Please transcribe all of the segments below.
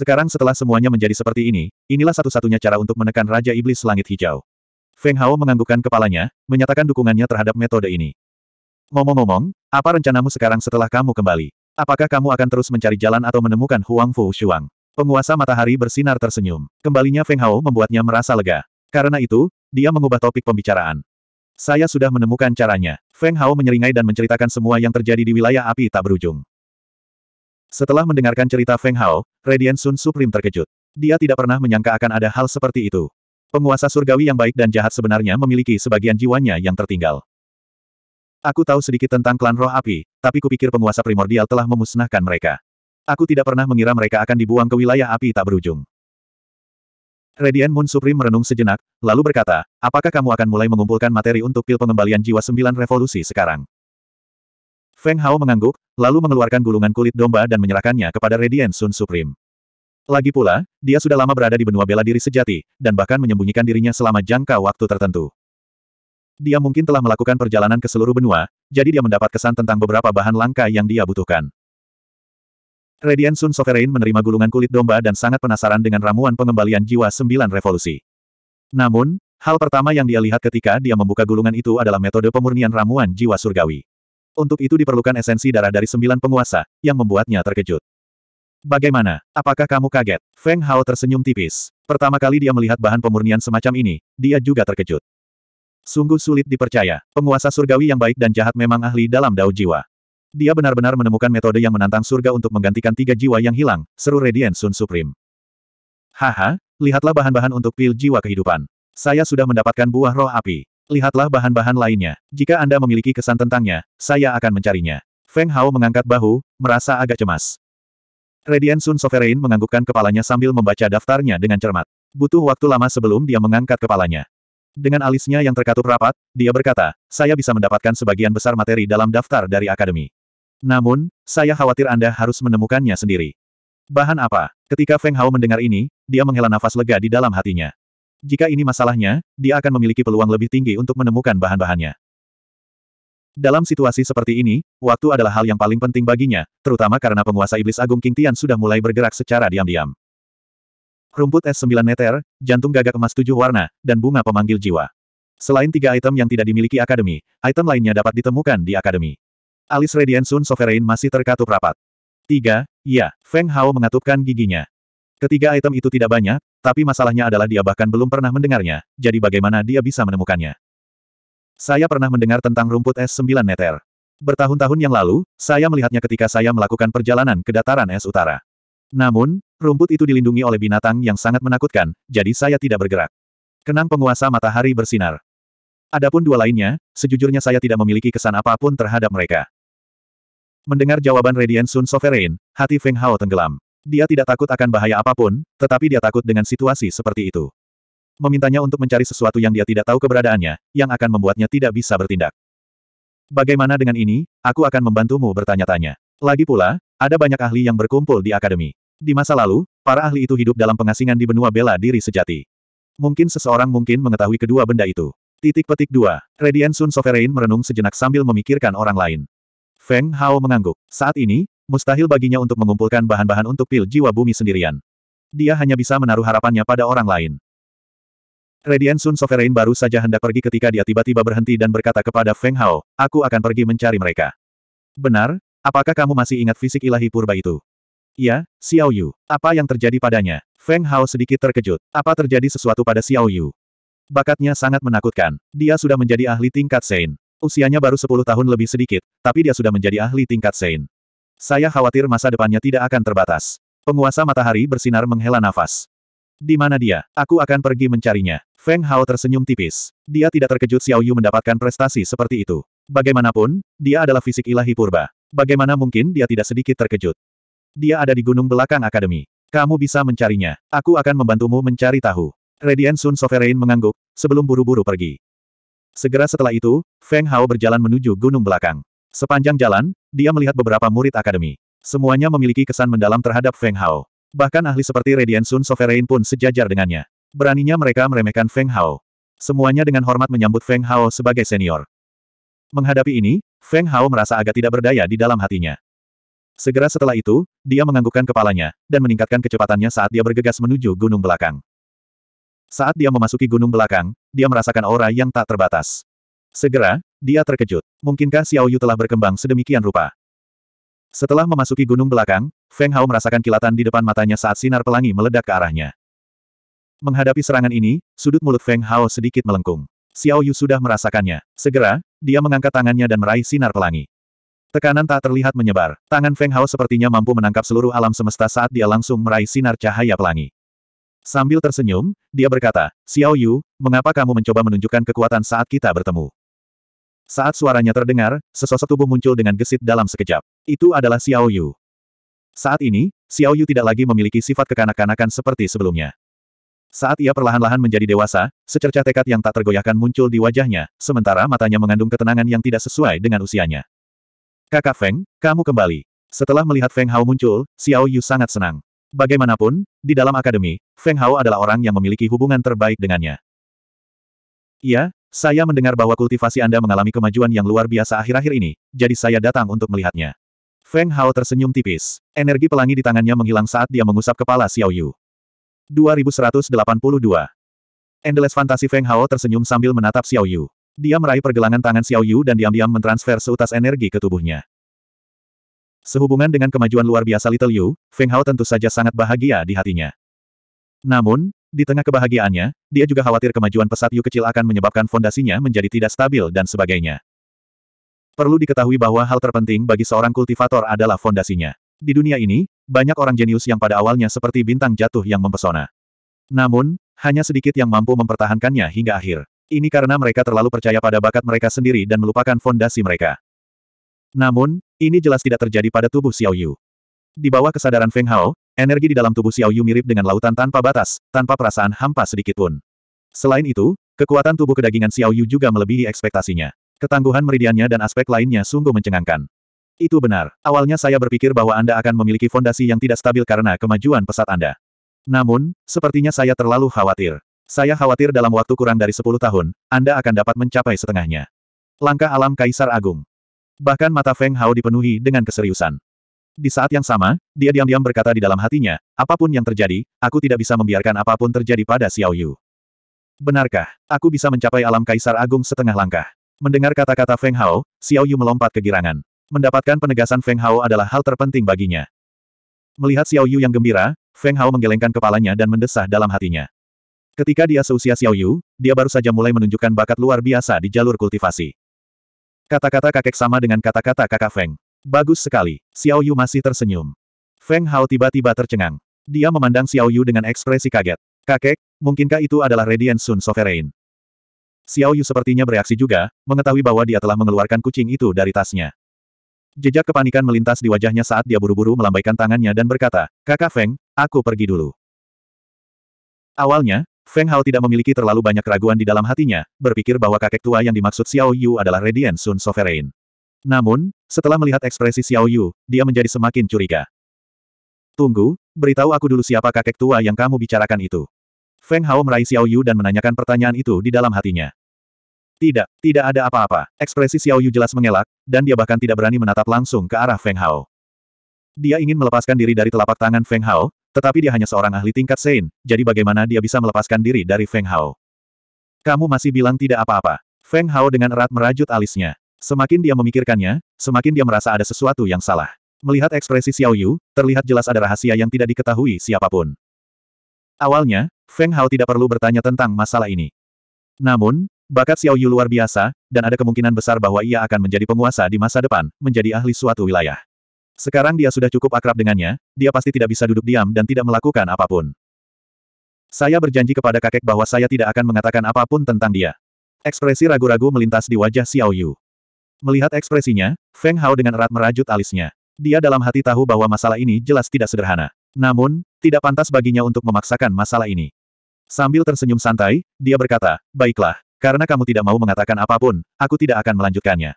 Sekarang setelah semuanya menjadi seperti ini, inilah satu-satunya cara untuk menekan Raja Iblis Langit Hijau. Feng Hao menganggukkan kepalanya, menyatakan dukungannya terhadap metode ini. Ngomong-ngomong, apa rencanamu sekarang setelah kamu kembali? Apakah kamu akan terus mencari jalan atau menemukan Huang Fu Shuang? Penguasa matahari bersinar tersenyum. Kembalinya Feng Hao membuatnya merasa lega. Karena itu, dia mengubah topik pembicaraan. Saya sudah menemukan caranya. Feng Hao menyeringai dan menceritakan semua yang terjadi di wilayah api tak berujung. Setelah mendengarkan cerita Feng Hao, Radiant Sun Supreme terkejut. Dia tidak pernah menyangka akan ada hal seperti itu. Penguasa surgawi yang baik dan jahat sebenarnya memiliki sebagian jiwanya yang tertinggal. Aku tahu sedikit tentang klan roh api, tapi kupikir penguasa primordial telah memusnahkan mereka. Aku tidak pernah mengira mereka akan dibuang ke wilayah api tak berujung. Radiant Moon Supreme merenung sejenak, lalu berkata, apakah kamu akan mulai mengumpulkan materi untuk pil pengembalian jiwa sembilan revolusi sekarang? Feng Hao mengangguk, lalu mengeluarkan gulungan kulit domba dan menyerahkannya kepada Radiant Sun Supreme. Lagi pula, dia sudah lama berada di benua bela diri sejati, dan bahkan menyembunyikan dirinya selama jangka waktu tertentu. Dia mungkin telah melakukan perjalanan ke seluruh benua, jadi dia mendapat kesan tentang beberapa bahan langka yang dia butuhkan. Radiant Sun Sovereign menerima gulungan kulit domba dan sangat penasaran dengan ramuan pengembalian jiwa sembilan revolusi. Namun, hal pertama yang dia lihat ketika dia membuka gulungan itu adalah metode pemurnian ramuan jiwa surgawi. Untuk itu diperlukan esensi darah dari sembilan penguasa, yang membuatnya terkejut. Bagaimana? Apakah kamu kaget? Feng Hao tersenyum tipis. Pertama kali dia melihat bahan pemurnian semacam ini, dia juga terkejut. Sungguh sulit dipercaya, penguasa surgawi yang baik dan jahat memang ahli dalam dao jiwa. Dia benar-benar menemukan metode yang menantang surga untuk menggantikan tiga jiwa yang hilang, seru Radiant Sun Supreme. Haha, lihatlah bahan-bahan untuk pil jiwa kehidupan. Saya sudah mendapatkan buah roh api. Lihatlah bahan-bahan lainnya. Jika Anda memiliki kesan tentangnya, saya akan mencarinya. Feng Hao mengangkat bahu, merasa agak cemas. Redian Sun Sovereign menganggukkan kepalanya sambil membaca daftarnya dengan cermat. Butuh waktu lama sebelum dia mengangkat kepalanya. Dengan alisnya yang terkatup rapat, dia berkata, saya bisa mendapatkan sebagian besar materi dalam daftar dari akademi. Namun, saya khawatir Anda harus menemukannya sendiri. Bahan apa? Ketika Feng Hao mendengar ini, dia menghela nafas lega di dalam hatinya. Jika ini masalahnya, dia akan memiliki peluang lebih tinggi untuk menemukan bahan-bahannya. Dalam situasi seperti ini, waktu adalah hal yang paling penting baginya, terutama karena penguasa iblis agung King Tian sudah mulai bergerak secara diam-diam. Rumput S9 meter, jantung gagak emas tujuh warna, dan bunga pemanggil jiwa. Selain tiga item yang tidak dimiliki akademi, item lainnya dapat ditemukan di akademi. Alis Radiant Sun Sovereign masih terkatup rapat. Tiga, Ya, Feng Hao mengatupkan giginya. Ketiga item itu tidak banyak, tapi masalahnya adalah dia bahkan belum pernah mendengarnya, jadi bagaimana dia bisa menemukannya. Saya pernah mendengar tentang rumput es sembilan meter. Bertahun-tahun yang lalu, saya melihatnya ketika saya melakukan perjalanan ke dataran es utara. Namun, rumput itu dilindungi oleh binatang yang sangat menakutkan, jadi saya tidak bergerak. Kenang penguasa matahari bersinar. Adapun dua lainnya, sejujurnya saya tidak memiliki kesan apapun terhadap mereka. Mendengar jawaban Radiant Sun Sovereign, hati Feng Hao tenggelam. Dia tidak takut akan bahaya apapun, tetapi dia takut dengan situasi seperti itu. Memintanya untuk mencari sesuatu yang dia tidak tahu keberadaannya, yang akan membuatnya tidak bisa bertindak. Bagaimana dengan ini, aku akan membantumu bertanya-tanya. Lagi pula, ada banyak ahli yang berkumpul di akademi. Di masa lalu, para ahli itu hidup dalam pengasingan di benua bela diri sejati. Mungkin seseorang mungkin mengetahui kedua benda itu. Titik petik 2. Radian Sun Sovereign merenung sejenak sambil memikirkan orang lain. Feng Hao mengangguk. Saat ini, mustahil baginya untuk mengumpulkan bahan-bahan untuk pil jiwa bumi sendirian. Dia hanya bisa menaruh harapannya pada orang lain. Radiant Sun Sovereign baru saja hendak pergi ketika dia tiba-tiba berhenti dan berkata kepada Feng Hao, aku akan pergi mencari mereka. Benar, apakah kamu masih ingat fisik ilahi purba itu? Ya, Xiao Yu. Apa yang terjadi padanya? Feng Hao sedikit terkejut. Apa terjadi sesuatu pada Xiao Yu? Bakatnya sangat menakutkan. Dia sudah menjadi ahli tingkat Sein. Usianya baru 10 tahun lebih sedikit, tapi dia sudah menjadi ahli tingkat Sein. Saya khawatir masa depannya tidak akan terbatas. Penguasa matahari bersinar menghela nafas. Di mana dia? Aku akan pergi mencarinya. Feng Hao tersenyum tipis. Dia tidak terkejut Xiao Yu mendapatkan prestasi seperti itu. Bagaimanapun, dia adalah fisik ilahi purba. Bagaimana mungkin dia tidak sedikit terkejut? Dia ada di gunung belakang akademi. Kamu bisa mencarinya. Aku akan membantumu mencari tahu. Radiant Sun Sovereign mengangguk, sebelum buru-buru pergi. Segera setelah itu, Feng Hao berjalan menuju gunung belakang. Sepanjang jalan, dia melihat beberapa murid akademi. Semuanya memiliki kesan mendalam terhadap Feng Hao. Bahkan ahli seperti Radiant Sun Sovereign pun sejajar dengannya. Beraninya mereka meremehkan Feng Hao. Semuanya dengan hormat menyambut Feng Hao sebagai senior. Menghadapi ini, Feng Hao merasa agak tidak berdaya di dalam hatinya. Segera setelah itu, dia menganggukkan kepalanya, dan meningkatkan kecepatannya saat dia bergegas menuju gunung belakang. Saat dia memasuki gunung belakang, dia merasakan aura yang tak terbatas. Segera, dia terkejut. Mungkinkah Xiao Yu telah berkembang sedemikian rupa? Setelah memasuki gunung belakang, Feng Hao merasakan kilatan di depan matanya saat sinar pelangi meledak ke arahnya. Menghadapi serangan ini, sudut mulut Feng Hao sedikit melengkung. Xiao Yu sudah merasakannya. Segera, dia mengangkat tangannya dan meraih sinar pelangi. Tekanan tak terlihat menyebar. Tangan Feng Hao sepertinya mampu menangkap seluruh alam semesta saat dia langsung meraih sinar cahaya pelangi. Sambil tersenyum, dia berkata, Xiao Yu, mengapa kamu mencoba menunjukkan kekuatan saat kita bertemu? Saat suaranya terdengar, sesosok tubuh muncul dengan gesit dalam sekejap. Itu adalah Xiao Yu. Saat ini, Xiao Yu tidak lagi memiliki sifat kekanak-kanakan seperti sebelumnya. Saat ia perlahan-lahan menjadi dewasa, secercah tekad yang tak tergoyahkan muncul di wajahnya, sementara matanya mengandung ketenangan yang tidak sesuai dengan usianya. Kakak Feng, kamu kembali. Setelah melihat Feng Hao muncul, Xiao Yu sangat senang. Bagaimanapun, di dalam akademi, Feng Hao adalah orang yang memiliki hubungan terbaik dengannya. Ia, saya mendengar bahwa kultivasi Anda mengalami kemajuan yang luar biasa akhir-akhir ini, jadi saya datang untuk melihatnya. Feng Hao tersenyum tipis. Energi pelangi di tangannya menghilang saat dia mengusap kepala Xiao Yu. 2182. Endless fantasi Feng Hao tersenyum sambil menatap Xiao Yu. Dia meraih pergelangan tangan Xiao Yu dan diam-diam mentransfer seutas energi ke tubuhnya. Sehubungan dengan kemajuan luar biasa Little Yu, Feng Hao tentu saja sangat bahagia di hatinya. Namun, di tengah kebahagiaannya, dia juga khawatir kemajuan pesat Yu kecil akan menyebabkan fondasinya menjadi tidak stabil dan sebagainya. Perlu diketahui bahwa hal terpenting bagi seorang kultivator adalah fondasinya. Di dunia ini, banyak orang jenius yang pada awalnya seperti bintang jatuh yang mempesona. Namun, hanya sedikit yang mampu mempertahankannya hingga akhir. Ini karena mereka terlalu percaya pada bakat mereka sendiri dan melupakan fondasi mereka. Namun, ini jelas tidak terjadi pada tubuh Xiao Yu. Di bawah kesadaran Feng Hao, Energi di dalam tubuh Xiao Yu mirip dengan lautan tanpa batas, tanpa perasaan hampa sedikit pun. Selain itu, kekuatan tubuh kedagingan Xiao Yu juga melebihi ekspektasinya. Ketangguhan meridiannya dan aspek lainnya sungguh mencengangkan. Itu benar. Awalnya saya berpikir bahwa Anda akan memiliki fondasi yang tidak stabil karena kemajuan pesat Anda. Namun, sepertinya saya terlalu khawatir. Saya khawatir dalam waktu kurang dari 10 tahun, Anda akan dapat mencapai setengahnya. Langkah alam Kaisar Agung. Bahkan mata Feng Hao dipenuhi dengan keseriusan. Di saat yang sama, dia diam-diam berkata di dalam hatinya, apapun yang terjadi, aku tidak bisa membiarkan apapun terjadi pada Xiao Yu. Benarkah, aku bisa mencapai alam kaisar agung setengah langkah? Mendengar kata-kata Feng Hao, Xiao Yu melompat kegirangan. Mendapatkan penegasan Feng Hao adalah hal terpenting baginya. Melihat Xiao Yu yang gembira, Feng Hao menggelengkan kepalanya dan mendesah dalam hatinya. Ketika dia seusia Xiao Yu, dia baru saja mulai menunjukkan bakat luar biasa di jalur kultivasi. Kata-kata kakek sama dengan kata-kata kakak Feng. Bagus sekali. Xiao Yu masih tersenyum. Feng Hao tiba-tiba tercengang. Dia memandang Xiao Yu dengan ekspresi kaget. Kakek, mungkinkah itu adalah Radiant Sun Sovereign? Xiao Yu sepertinya bereaksi juga, mengetahui bahwa dia telah mengeluarkan kucing itu dari tasnya. Jejak kepanikan melintas di wajahnya saat dia buru-buru melambaikan tangannya dan berkata, Kakak Feng, aku pergi dulu. Awalnya, Feng Hao tidak memiliki terlalu banyak keraguan di dalam hatinya, berpikir bahwa kakek tua yang dimaksud Xiao Yu adalah Radiant Sun Sovereign. Namun, setelah melihat ekspresi Xiao Yu, dia menjadi semakin curiga. Tunggu, beritahu aku dulu siapa kakek tua yang kamu bicarakan itu. Feng Hao meraih Xiao Yu dan menanyakan pertanyaan itu di dalam hatinya. Tidak, tidak ada apa-apa. Ekspresi Xiao Yu jelas mengelak, dan dia bahkan tidak berani menatap langsung ke arah Feng Hao. Dia ingin melepaskan diri dari telapak tangan Feng Hao, tetapi dia hanya seorang ahli tingkat Sein, jadi bagaimana dia bisa melepaskan diri dari Feng Hao? Kamu masih bilang tidak apa-apa. Feng Hao dengan erat merajut alisnya. Semakin dia memikirkannya, semakin dia merasa ada sesuatu yang salah. Melihat ekspresi Xiao Yu, terlihat jelas ada rahasia yang tidak diketahui siapapun. Awalnya, Feng Hao tidak perlu bertanya tentang masalah ini. Namun, bakat Xiao Yu luar biasa, dan ada kemungkinan besar bahwa ia akan menjadi penguasa di masa depan, menjadi ahli suatu wilayah. Sekarang dia sudah cukup akrab dengannya, dia pasti tidak bisa duduk diam dan tidak melakukan apapun. Saya berjanji kepada kakek bahwa saya tidak akan mengatakan apapun tentang dia. Ekspresi ragu-ragu melintas di wajah Xiao Yu. Melihat ekspresinya, Feng Hao dengan erat merajut alisnya. Dia dalam hati tahu bahwa masalah ini jelas tidak sederhana. Namun, tidak pantas baginya untuk memaksakan masalah ini. Sambil tersenyum santai, dia berkata, Baiklah, karena kamu tidak mau mengatakan apapun, aku tidak akan melanjutkannya.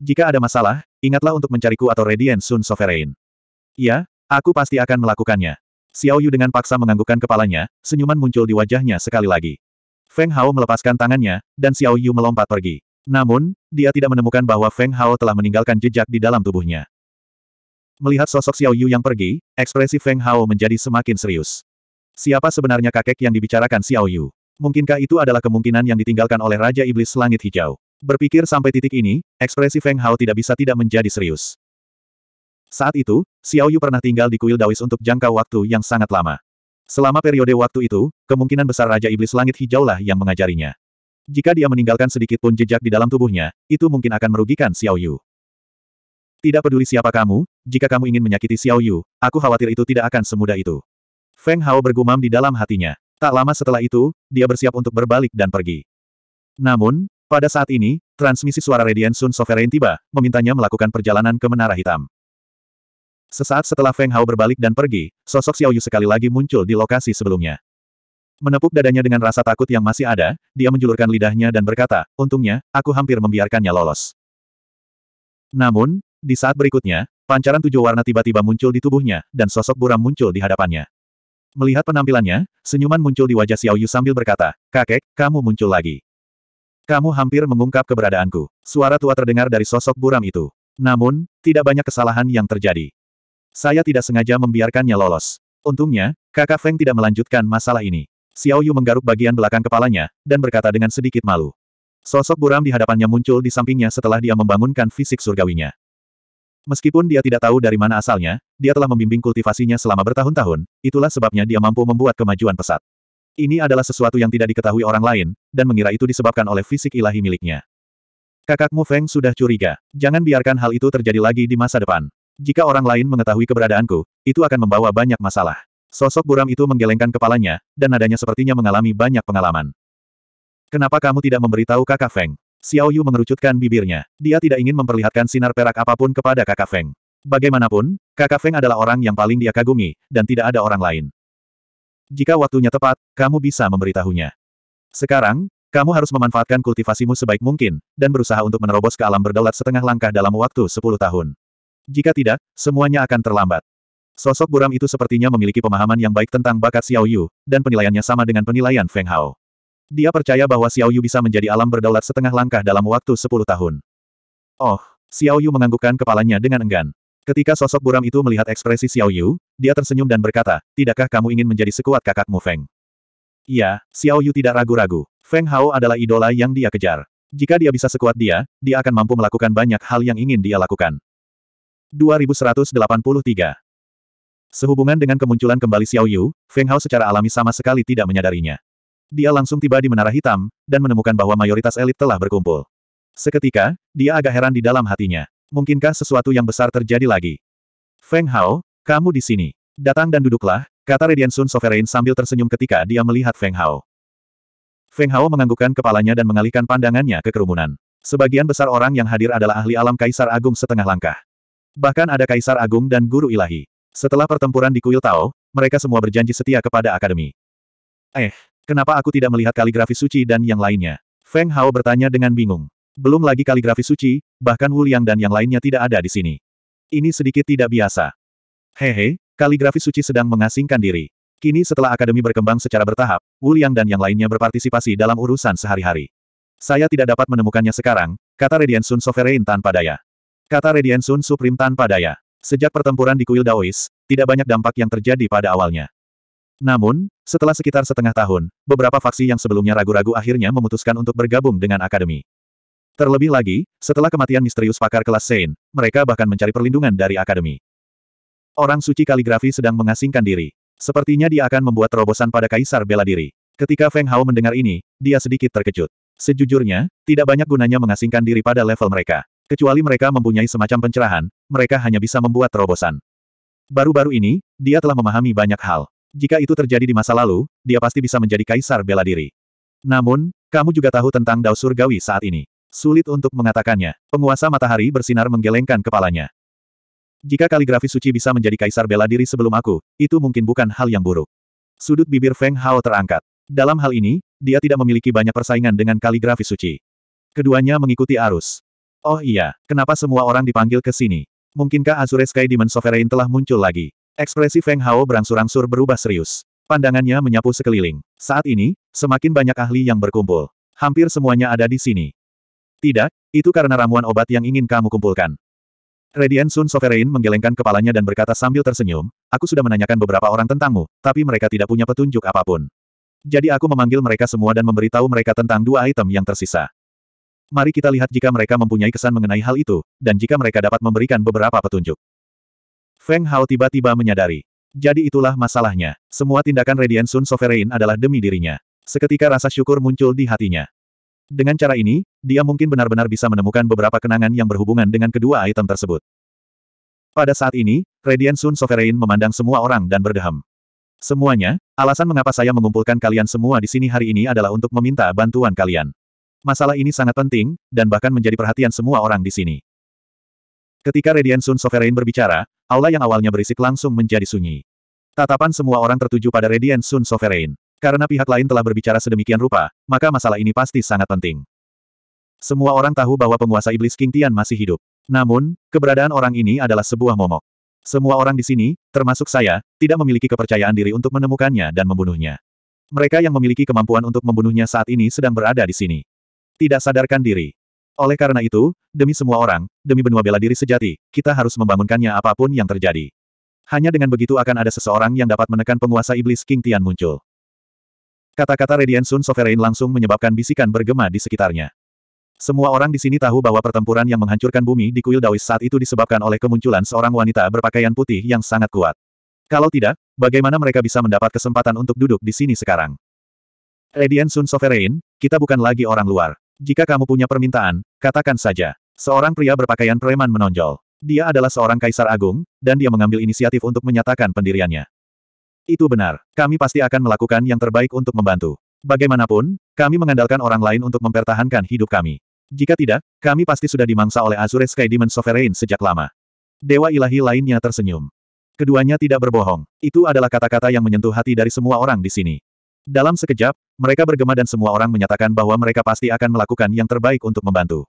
Jika ada masalah, ingatlah untuk mencariku atau Radiant Sun Sovereign. Ya, aku pasti akan melakukannya. Xiao Yu dengan paksa menganggukkan kepalanya, senyuman muncul di wajahnya sekali lagi. Feng Hao melepaskan tangannya, dan Xiao Yu melompat pergi. Namun, dia tidak menemukan bahwa Feng Hao telah meninggalkan jejak di dalam tubuhnya. Melihat sosok Xiao Yu yang pergi, ekspresi Feng Hao menjadi semakin serius. Siapa sebenarnya kakek yang dibicarakan Xiao Yu? Mungkinkah itu adalah kemungkinan yang ditinggalkan oleh Raja Iblis Langit Hijau? Berpikir sampai titik ini, ekspresi Feng Hao tidak bisa tidak menjadi serius. Saat itu, Xiao Yu pernah tinggal di kuil Dawis untuk jangka waktu yang sangat lama. Selama periode waktu itu, kemungkinan besar Raja Iblis Langit Hijaulah yang mengajarinya. Jika dia meninggalkan sedikit pun jejak di dalam tubuhnya, itu mungkin akan merugikan Xiao Yu. Tidak peduli siapa kamu, jika kamu ingin menyakiti Xiao Yu, aku khawatir itu tidak akan semudah itu. Feng Hao bergumam di dalam hatinya. Tak lama setelah itu, dia bersiap untuk berbalik dan pergi. Namun, pada saat ini, transmisi suara Radiant Sun Sovereign tiba, memintanya melakukan perjalanan ke Menara Hitam. Sesaat setelah Feng Hao berbalik dan pergi, sosok Xiao Yu sekali lagi muncul di lokasi sebelumnya. Menepuk dadanya dengan rasa takut yang masih ada, dia menjulurkan lidahnya dan berkata, untungnya, aku hampir membiarkannya lolos. Namun, di saat berikutnya, pancaran tujuh warna tiba-tiba muncul di tubuhnya, dan sosok buram muncul di hadapannya. Melihat penampilannya, senyuman muncul di wajah Xiao Yu sambil berkata, Kakek, kamu muncul lagi. Kamu hampir mengungkap keberadaanku. Suara tua terdengar dari sosok buram itu. Namun, tidak banyak kesalahan yang terjadi. Saya tidak sengaja membiarkannya lolos. Untungnya, kakak Feng tidak melanjutkan masalah ini. Xiao Yu menggaruk bagian belakang kepalanya, dan berkata dengan sedikit malu. Sosok buram di hadapannya muncul di sampingnya setelah dia membangunkan fisik surgawinya. Meskipun dia tidak tahu dari mana asalnya, dia telah membimbing kultivasinya selama bertahun-tahun, itulah sebabnya dia mampu membuat kemajuan pesat. Ini adalah sesuatu yang tidak diketahui orang lain, dan mengira itu disebabkan oleh fisik ilahi miliknya. Kakak Mu Feng sudah curiga. Jangan biarkan hal itu terjadi lagi di masa depan. Jika orang lain mengetahui keberadaanku, itu akan membawa banyak masalah. Sosok buram itu menggelengkan kepalanya, dan nadanya sepertinya mengalami banyak pengalaman. Kenapa kamu tidak memberitahu kakak Feng? Xiao Yu mengerucutkan bibirnya. Dia tidak ingin memperlihatkan sinar perak apapun kepada kakak Feng. Bagaimanapun, kakak Feng adalah orang yang paling dia kagumi, dan tidak ada orang lain. Jika waktunya tepat, kamu bisa memberitahunya. Sekarang, kamu harus memanfaatkan kultivasimu sebaik mungkin, dan berusaha untuk menerobos ke alam berdaulat setengah langkah dalam waktu 10 tahun. Jika tidak, semuanya akan terlambat. Sosok buram itu sepertinya memiliki pemahaman yang baik tentang bakat Xiao Yu, dan penilaiannya sama dengan penilaian Feng Hao. Dia percaya bahwa Xiao Yu bisa menjadi alam berdaulat setengah langkah dalam waktu sepuluh tahun. Oh, Xiao Yu menganggukkan kepalanya dengan enggan. Ketika sosok buram itu melihat ekspresi Xiao Yu, dia tersenyum dan berkata, Tidakkah kamu ingin menjadi sekuat kakakmu Feng? Iya, Xiao Yu tidak ragu-ragu. Feng Hao adalah idola yang dia kejar. Jika dia bisa sekuat dia, dia akan mampu melakukan banyak hal yang ingin dia lakukan. 2183 Sehubungan dengan kemunculan kembali Xiao Yu, Feng Hao secara alami sama sekali tidak menyadarinya. Dia langsung tiba di Menara Hitam, dan menemukan bahwa mayoritas elit telah berkumpul. Seketika, dia agak heran di dalam hatinya. Mungkinkah sesuatu yang besar terjadi lagi? Feng Hao, kamu di sini. Datang dan duduklah, kata Redian Sun Sovereign sambil tersenyum ketika dia melihat Feng Hao. Feng Hao menganggukkan kepalanya dan mengalihkan pandangannya ke kerumunan. Sebagian besar orang yang hadir adalah ahli alam Kaisar Agung setengah langkah. Bahkan ada Kaisar Agung dan Guru Ilahi. Setelah pertempuran di Kuil Tao, mereka semua berjanji setia kepada Akademi. Eh, kenapa aku tidak melihat kaligrafi suci dan yang lainnya? Feng Hao bertanya dengan bingung. Belum lagi kaligrafi suci, bahkan Wu Liang dan yang lainnya tidak ada di sini. Ini sedikit tidak biasa. Hehe, kaligrafi suci sedang mengasingkan diri. Kini setelah Akademi berkembang secara bertahap, Wu Liang dan yang lainnya berpartisipasi dalam urusan sehari-hari. Saya tidak dapat menemukannya sekarang, kata Radian Sun Sovereign tanpa daya. Kata Radian Sun Supreme tanpa daya. Sejak pertempuran di kuil Daois, tidak banyak dampak yang terjadi pada awalnya. Namun, setelah sekitar setengah tahun, beberapa faksi yang sebelumnya ragu-ragu akhirnya memutuskan untuk bergabung dengan akademi. Terlebih lagi, setelah kematian misterius pakar kelas Sein, mereka bahkan mencari perlindungan dari akademi. Orang suci kaligrafi sedang mengasingkan diri. Sepertinya dia akan membuat terobosan pada kaisar bela diri. Ketika Feng Hao mendengar ini, dia sedikit terkejut. Sejujurnya, tidak banyak gunanya mengasingkan diri pada level mereka. Kecuali mereka mempunyai semacam pencerahan, mereka hanya bisa membuat terobosan. Baru-baru ini, dia telah memahami banyak hal. Jika itu terjadi di masa lalu, dia pasti bisa menjadi kaisar bela diri. Namun, kamu juga tahu tentang Dao Surgawi saat ini. Sulit untuk mengatakannya. Penguasa matahari bersinar menggelengkan kepalanya. Jika kaligrafi suci bisa menjadi kaisar bela diri sebelum aku, itu mungkin bukan hal yang buruk. Sudut bibir Feng Hao terangkat. Dalam hal ini, dia tidak memiliki banyak persaingan dengan kaligrafi suci. Keduanya mengikuti arus. Oh iya, kenapa semua orang dipanggil ke sini? Mungkinkah Azure Sky Demon Sovereign telah muncul lagi? Ekspresi Feng Hao berangsur-angsur berubah serius. Pandangannya menyapu sekeliling. Saat ini, semakin banyak ahli yang berkumpul. Hampir semuanya ada di sini. Tidak, itu karena ramuan obat yang ingin kamu kumpulkan. Radiant Sun Sovereign menggelengkan kepalanya dan berkata sambil tersenyum, Aku sudah menanyakan beberapa orang tentangmu, tapi mereka tidak punya petunjuk apapun. Jadi aku memanggil mereka semua dan memberitahu mereka tentang dua item yang tersisa. Mari kita lihat jika mereka mempunyai kesan mengenai hal itu, dan jika mereka dapat memberikan beberapa petunjuk. Feng Hao tiba-tiba menyadari. Jadi itulah masalahnya. Semua tindakan Radiant Sun Sovereign adalah demi dirinya. Seketika rasa syukur muncul di hatinya. Dengan cara ini, dia mungkin benar-benar bisa menemukan beberapa kenangan yang berhubungan dengan kedua item tersebut. Pada saat ini, Radiant Sun Sovereign memandang semua orang dan berdeham. Semuanya, alasan mengapa saya mengumpulkan kalian semua di sini hari ini adalah untuk meminta bantuan kalian. Masalah ini sangat penting, dan bahkan menjadi perhatian semua orang di sini. Ketika Radiant Sun Sovereign berbicara, aula yang awalnya berisik langsung menjadi sunyi. Tatapan semua orang tertuju pada Radiant Sun Sovereign. Karena pihak lain telah berbicara sedemikian rupa, maka masalah ini pasti sangat penting. Semua orang tahu bahwa penguasa iblis King Tian masih hidup. Namun, keberadaan orang ini adalah sebuah momok. Semua orang di sini, termasuk saya, tidak memiliki kepercayaan diri untuk menemukannya dan membunuhnya. Mereka yang memiliki kemampuan untuk membunuhnya saat ini sedang berada di sini tidak sadarkan diri. Oleh karena itu, demi semua orang, demi benua bela diri sejati, kita harus membangunkannya apapun yang terjadi. Hanya dengan begitu akan ada seseorang yang dapat menekan penguasa iblis King Tian muncul. Kata-kata Radiant Sun Sovereign langsung menyebabkan bisikan bergema di sekitarnya. Semua orang di sini tahu bahwa pertempuran yang menghancurkan bumi di kuil Daois saat itu disebabkan oleh kemunculan seorang wanita berpakaian putih yang sangat kuat. Kalau tidak, bagaimana mereka bisa mendapat kesempatan untuk duduk di sini sekarang? Radiant Sun Sovereign, kita bukan lagi orang luar. Jika kamu punya permintaan, katakan saja. Seorang pria berpakaian preman menonjol. Dia adalah seorang kaisar agung, dan dia mengambil inisiatif untuk menyatakan pendiriannya. Itu benar, kami pasti akan melakukan yang terbaik untuk membantu. Bagaimanapun, kami mengandalkan orang lain untuk mempertahankan hidup kami. Jika tidak, kami pasti sudah dimangsa oleh Azure Sky Demon Sovereign sejak lama. Dewa ilahi lainnya tersenyum. Keduanya tidak berbohong. Itu adalah kata-kata yang menyentuh hati dari semua orang di sini. Dalam sekejap, mereka bergema dan semua orang menyatakan bahwa mereka pasti akan melakukan yang terbaik untuk membantu.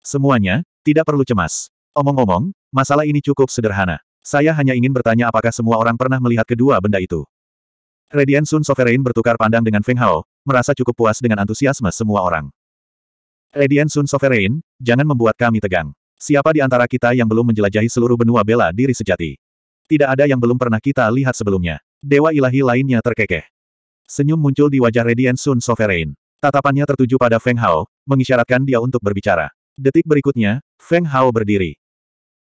Semuanya, tidak perlu cemas. Omong-omong, masalah ini cukup sederhana. Saya hanya ingin bertanya apakah semua orang pernah melihat kedua benda itu. Radiant Sun Sovereign bertukar pandang dengan Feng Hao, merasa cukup puas dengan antusiasme semua orang. Radiant Sun Sovereign, jangan membuat kami tegang. Siapa di antara kita yang belum menjelajahi seluruh benua bela diri sejati? Tidak ada yang belum pernah kita lihat sebelumnya. Dewa ilahi lainnya terkekeh. Senyum muncul di wajah Radiant Sun Sovereign. Tatapannya tertuju pada Feng Hao, mengisyaratkan dia untuk berbicara. Detik berikutnya, Feng Hao berdiri.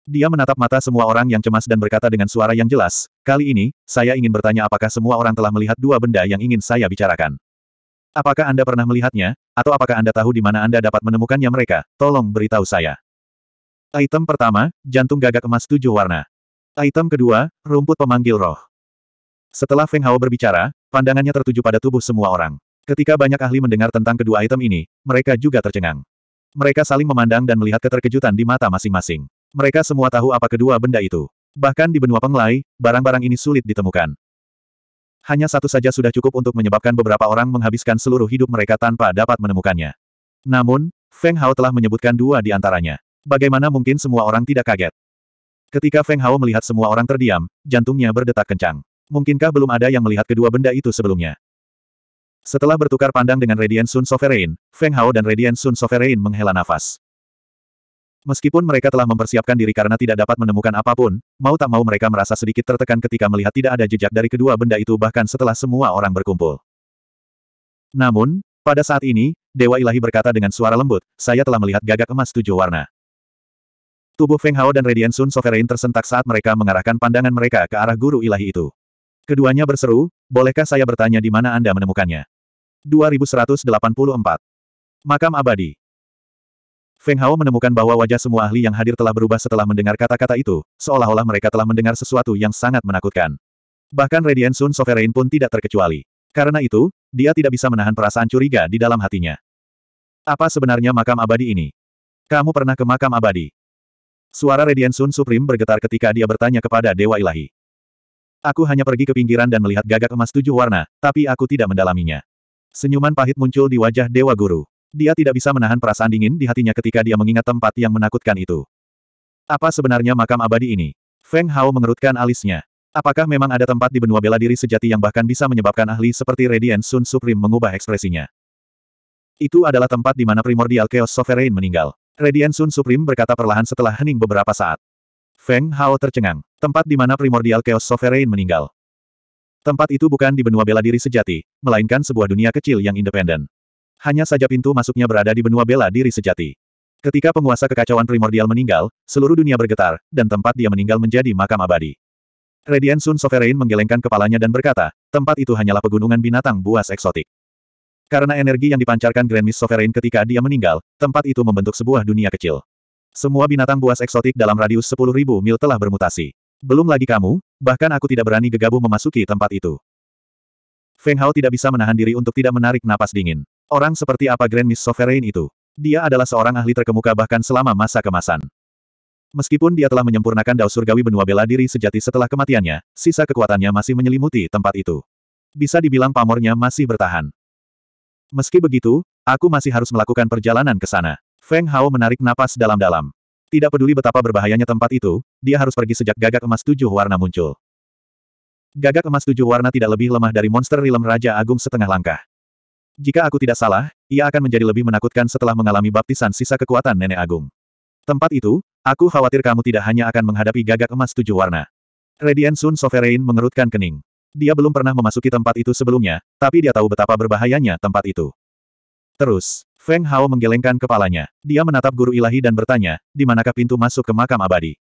Dia menatap mata semua orang yang cemas dan berkata dengan suara yang jelas, kali ini, saya ingin bertanya apakah semua orang telah melihat dua benda yang ingin saya bicarakan. Apakah Anda pernah melihatnya, atau apakah Anda tahu di mana Anda dapat menemukannya mereka, tolong beritahu saya. Item pertama, jantung gagak emas tujuh warna. Item kedua, rumput pemanggil roh. Setelah Feng Hao berbicara, Pandangannya tertuju pada tubuh semua orang. Ketika banyak ahli mendengar tentang kedua item ini, mereka juga tercengang. Mereka saling memandang dan melihat keterkejutan di mata masing-masing. Mereka semua tahu apa kedua benda itu. Bahkan di benua penglai, barang-barang ini sulit ditemukan. Hanya satu saja sudah cukup untuk menyebabkan beberapa orang menghabiskan seluruh hidup mereka tanpa dapat menemukannya. Namun, Feng Hao telah menyebutkan dua di antaranya. Bagaimana mungkin semua orang tidak kaget? Ketika Feng Hao melihat semua orang terdiam, jantungnya berdetak kencang. Mungkinkah belum ada yang melihat kedua benda itu sebelumnya? Setelah bertukar pandang dengan Radiant Sun Sovereign, Feng Hao dan Radiant Sun Sovereign menghela nafas. Meskipun mereka telah mempersiapkan diri karena tidak dapat menemukan apapun, mau tak mau mereka merasa sedikit tertekan ketika melihat tidak ada jejak dari kedua benda itu bahkan setelah semua orang berkumpul. Namun, pada saat ini, Dewa Ilahi berkata dengan suara lembut, saya telah melihat gagak emas tujuh warna. Tubuh Feng Hao dan Radiant Sun Sovereign tersentak saat mereka mengarahkan pandangan mereka ke arah guru ilahi itu. Keduanya berseru, bolehkah saya bertanya di mana Anda menemukannya? 2184. Makam Abadi. Feng Hao menemukan bahwa wajah semua ahli yang hadir telah berubah setelah mendengar kata-kata itu, seolah-olah mereka telah mendengar sesuatu yang sangat menakutkan. Bahkan Radiant Sun Sovereign pun tidak terkecuali. Karena itu, dia tidak bisa menahan perasaan curiga di dalam hatinya. Apa sebenarnya makam abadi ini? Kamu pernah ke makam abadi? Suara Radiant Sun Supreme bergetar ketika dia bertanya kepada Dewa Ilahi. Aku hanya pergi ke pinggiran dan melihat gagak emas tujuh warna, tapi aku tidak mendalaminya. Senyuman pahit muncul di wajah Dewa Guru. Dia tidak bisa menahan perasaan dingin di hatinya ketika dia mengingat tempat yang menakutkan itu. Apa sebenarnya makam abadi ini? Feng Hao mengerutkan alisnya. Apakah memang ada tempat di benua bela diri sejati yang bahkan bisa menyebabkan ahli seperti Radiant Sun Supreme mengubah ekspresinya? Itu adalah tempat di mana primordial Chaos Sovereign meninggal. Radiant Sun Supreme berkata perlahan setelah hening beberapa saat. Feng Hao tercengang. Tempat di mana primordial Chaos Sovereign meninggal. Tempat itu bukan di benua bela diri sejati, melainkan sebuah dunia kecil yang independen. Hanya saja pintu masuknya berada di benua bela diri sejati. Ketika penguasa kekacauan primordial meninggal, seluruh dunia bergetar, dan tempat dia meninggal menjadi makam abadi. Radian Sun Sovereign menggelengkan kepalanya dan berkata, tempat itu hanyalah pegunungan binatang buas eksotik. Karena energi yang dipancarkan Grand Miss Sovereign ketika dia meninggal, tempat itu membentuk sebuah dunia kecil. Semua binatang buas eksotik dalam radius 10.000 mil telah bermutasi. Belum lagi kamu, bahkan aku tidak berani gegabah memasuki tempat itu. Feng Hao tidak bisa menahan diri untuk tidak menarik napas dingin. Orang seperti apa Grand Miss Sovereign itu? Dia adalah seorang ahli terkemuka bahkan selama masa kemasan. Meskipun dia telah menyempurnakan Dao Surgawi benua bela diri sejati setelah kematiannya, sisa kekuatannya masih menyelimuti tempat itu. Bisa dibilang pamornya masih bertahan. Meski begitu, aku masih harus melakukan perjalanan ke sana. Feng Hao menarik napas dalam-dalam. Tidak peduli betapa berbahayanya tempat itu, dia harus pergi sejak gagak emas tujuh warna muncul. Gagak emas tujuh warna tidak lebih lemah dari monster rilem Raja Agung setengah langkah. Jika aku tidak salah, ia akan menjadi lebih menakutkan setelah mengalami baptisan sisa kekuatan Nenek Agung. Tempat itu, aku khawatir kamu tidak hanya akan menghadapi gagak emas tujuh warna. Radiant Sun Sovereign mengerutkan kening. Dia belum pernah memasuki tempat itu sebelumnya, tapi dia tahu betapa berbahayanya tempat itu. Terus, Feng Hao menggelengkan kepalanya. Dia menatap guru ilahi dan bertanya, di manakah pintu masuk ke makam abadi?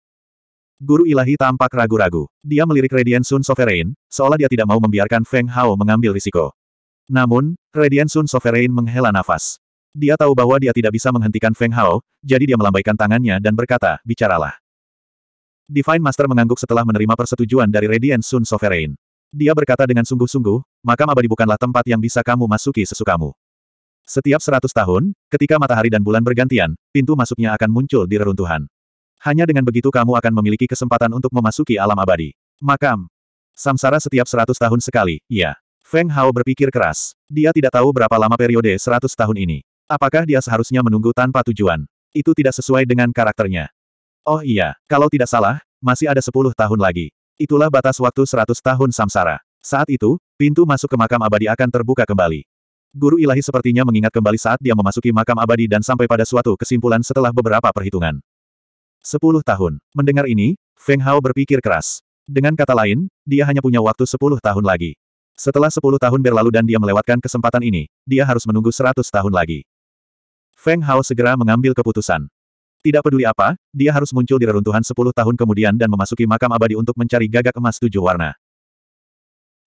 Guru ilahi tampak ragu-ragu. Dia melirik Radiant Sun Sovereign, seolah dia tidak mau membiarkan Feng Hao mengambil risiko. Namun, Radiant Sun Sovereign menghela nafas. Dia tahu bahwa dia tidak bisa menghentikan Feng Hao, jadi dia melambaikan tangannya dan berkata, bicaralah. Divine Master mengangguk setelah menerima persetujuan dari Radiant Sun Sovereign. Dia berkata dengan sungguh-sungguh, makam abadi bukanlah tempat yang bisa kamu masuki sesukamu. Setiap seratus tahun, ketika matahari dan bulan bergantian, pintu masuknya akan muncul di reruntuhan. Hanya dengan begitu kamu akan memiliki kesempatan untuk memasuki alam abadi. Makam. Samsara setiap seratus tahun sekali, iya. Feng Hao berpikir keras. Dia tidak tahu berapa lama periode seratus tahun ini. Apakah dia seharusnya menunggu tanpa tujuan? Itu tidak sesuai dengan karakternya. Oh iya, kalau tidak salah, masih ada sepuluh tahun lagi. Itulah batas waktu seratus tahun samsara. Saat itu, pintu masuk ke makam abadi akan terbuka kembali. Guru ilahi sepertinya mengingat kembali saat dia memasuki makam abadi dan sampai pada suatu kesimpulan setelah beberapa perhitungan. Sepuluh tahun. Mendengar ini, Feng Hao berpikir keras. Dengan kata lain, dia hanya punya waktu sepuluh tahun lagi. Setelah sepuluh tahun berlalu dan dia melewatkan kesempatan ini, dia harus menunggu seratus tahun lagi. Feng Hao segera mengambil keputusan. Tidak peduli apa, dia harus muncul di reruntuhan sepuluh tahun kemudian dan memasuki makam abadi untuk mencari gagak emas tujuh warna.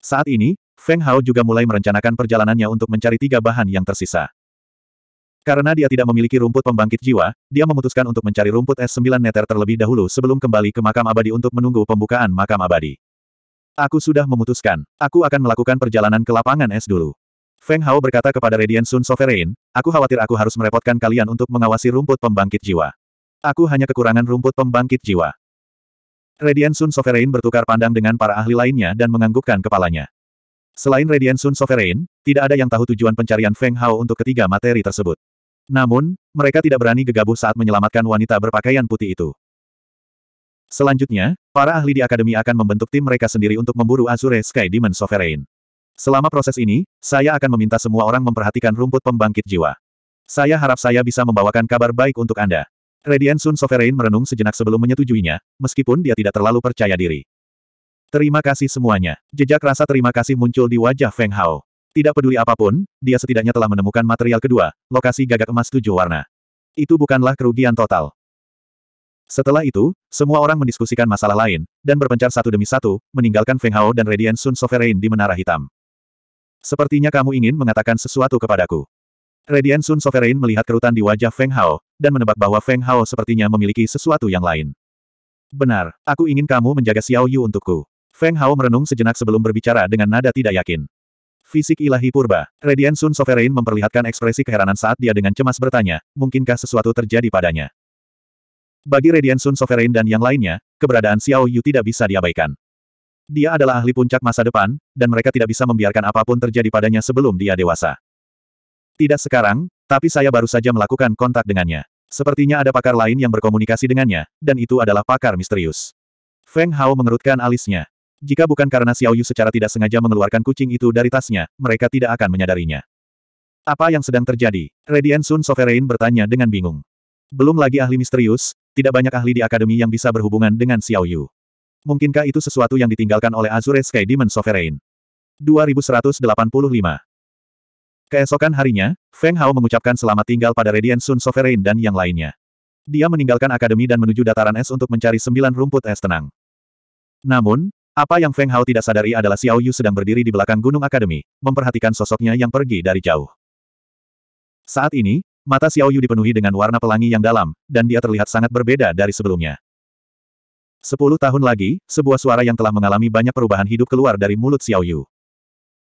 Saat ini, Feng Hao juga mulai merencanakan perjalanannya untuk mencari tiga bahan yang tersisa. Karena dia tidak memiliki rumput pembangkit jiwa, dia memutuskan untuk mencari rumput S9 Neter terlebih dahulu sebelum kembali ke makam abadi untuk menunggu pembukaan makam abadi. Aku sudah memutuskan. Aku akan melakukan perjalanan ke lapangan es dulu. Feng Hao berkata kepada Radiant Sun Sovereign, aku khawatir aku harus merepotkan kalian untuk mengawasi rumput pembangkit jiwa. Aku hanya kekurangan rumput pembangkit jiwa. Radiant Sun Sovereign bertukar pandang dengan para ahli lainnya dan menganggukkan kepalanya. Selain Radiant Sun Sovereign, tidak ada yang tahu tujuan pencarian Feng Hao untuk ketiga materi tersebut. Namun, mereka tidak berani gegabah saat menyelamatkan wanita berpakaian putih itu. Selanjutnya, para ahli di Akademi akan membentuk tim mereka sendiri untuk memburu Azure Sky Demon Sovereign. Selama proses ini, saya akan meminta semua orang memperhatikan rumput pembangkit jiwa. Saya harap saya bisa membawakan kabar baik untuk Anda. Radiant Sun Sovereign merenung sejenak sebelum menyetujuinya, meskipun dia tidak terlalu percaya diri. Terima kasih semuanya. Jejak rasa terima kasih muncul di wajah Feng Hao. Tidak peduli apapun, dia setidaknya telah menemukan material kedua, lokasi gagak emas tujuh warna. Itu bukanlah kerugian total. Setelah itu, semua orang mendiskusikan masalah lain, dan berpencar satu demi satu, meninggalkan Feng Hao dan Radiant Sun Sovereign di Menara Hitam. Sepertinya kamu ingin mengatakan sesuatu kepadaku. Radiant Sun Sovereign melihat kerutan di wajah Feng Hao, dan menebak bahwa Feng Hao sepertinya memiliki sesuatu yang lain. Benar, aku ingin kamu menjaga Xiao Yu untukku. Feng Hao merenung sejenak sebelum berbicara dengan nada tidak yakin. Fisik ilahi purba, Radiant Sun Sovereign memperlihatkan ekspresi keheranan saat dia dengan cemas bertanya, mungkinkah sesuatu terjadi padanya? Bagi Radiant Sun Sovereign dan yang lainnya, keberadaan Xiao Yu tidak bisa diabaikan. Dia adalah ahli puncak masa depan, dan mereka tidak bisa membiarkan apapun terjadi padanya sebelum dia dewasa. Tidak sekarang, tapi saya baru saja melakukan kontak dengannya. Sepertinya ada pakar lain yang berkomunikasi dengannya, dan itu adalah pakar misterius. Feng Hao mengerutkan alisnya. Jika bukan karena Xiao Yu secara tidak sengaja mengeluarkan kucing itu dari tasnya, mereka tidak akan menyadarinya. Apa yang sedang terjadi? Radiant Sun Sovereign bertanya dengan bingung. Belum lagi ahli misterius, tidak banyak ahli di akademi yang bisa berhubungan dengan Xiao Yu. Mungkinkah itu sesuatu yang ditinggalkan oleh Azure Sky Demon Sovereign? 2185 Keesokan harinya, Feng Hao mengucapkan selamat tinggal pada Radiant Sun Sovereign dan yang lainnya. Dia meninggalkan akademi dan menuju dataran es untuk mencari sembilan rumput es tenang. Namun, apa yang Feng Hao tidak sadari adalah Xiao Yu sedang berdiri di belakang Gunung Akademi, memperhatikan sosoknya yang pergi dari jauh. Saat ini, mata Xiao Yu dipenuhi dengan warna pelangi yang dalam, dan dia terlihat sangat berbeda dari sebelumnya. Sepuluh tahun lagi, sebuah suara yang telah mengalami banyak perubahan hidup keluar dari mulut Xiao Yu.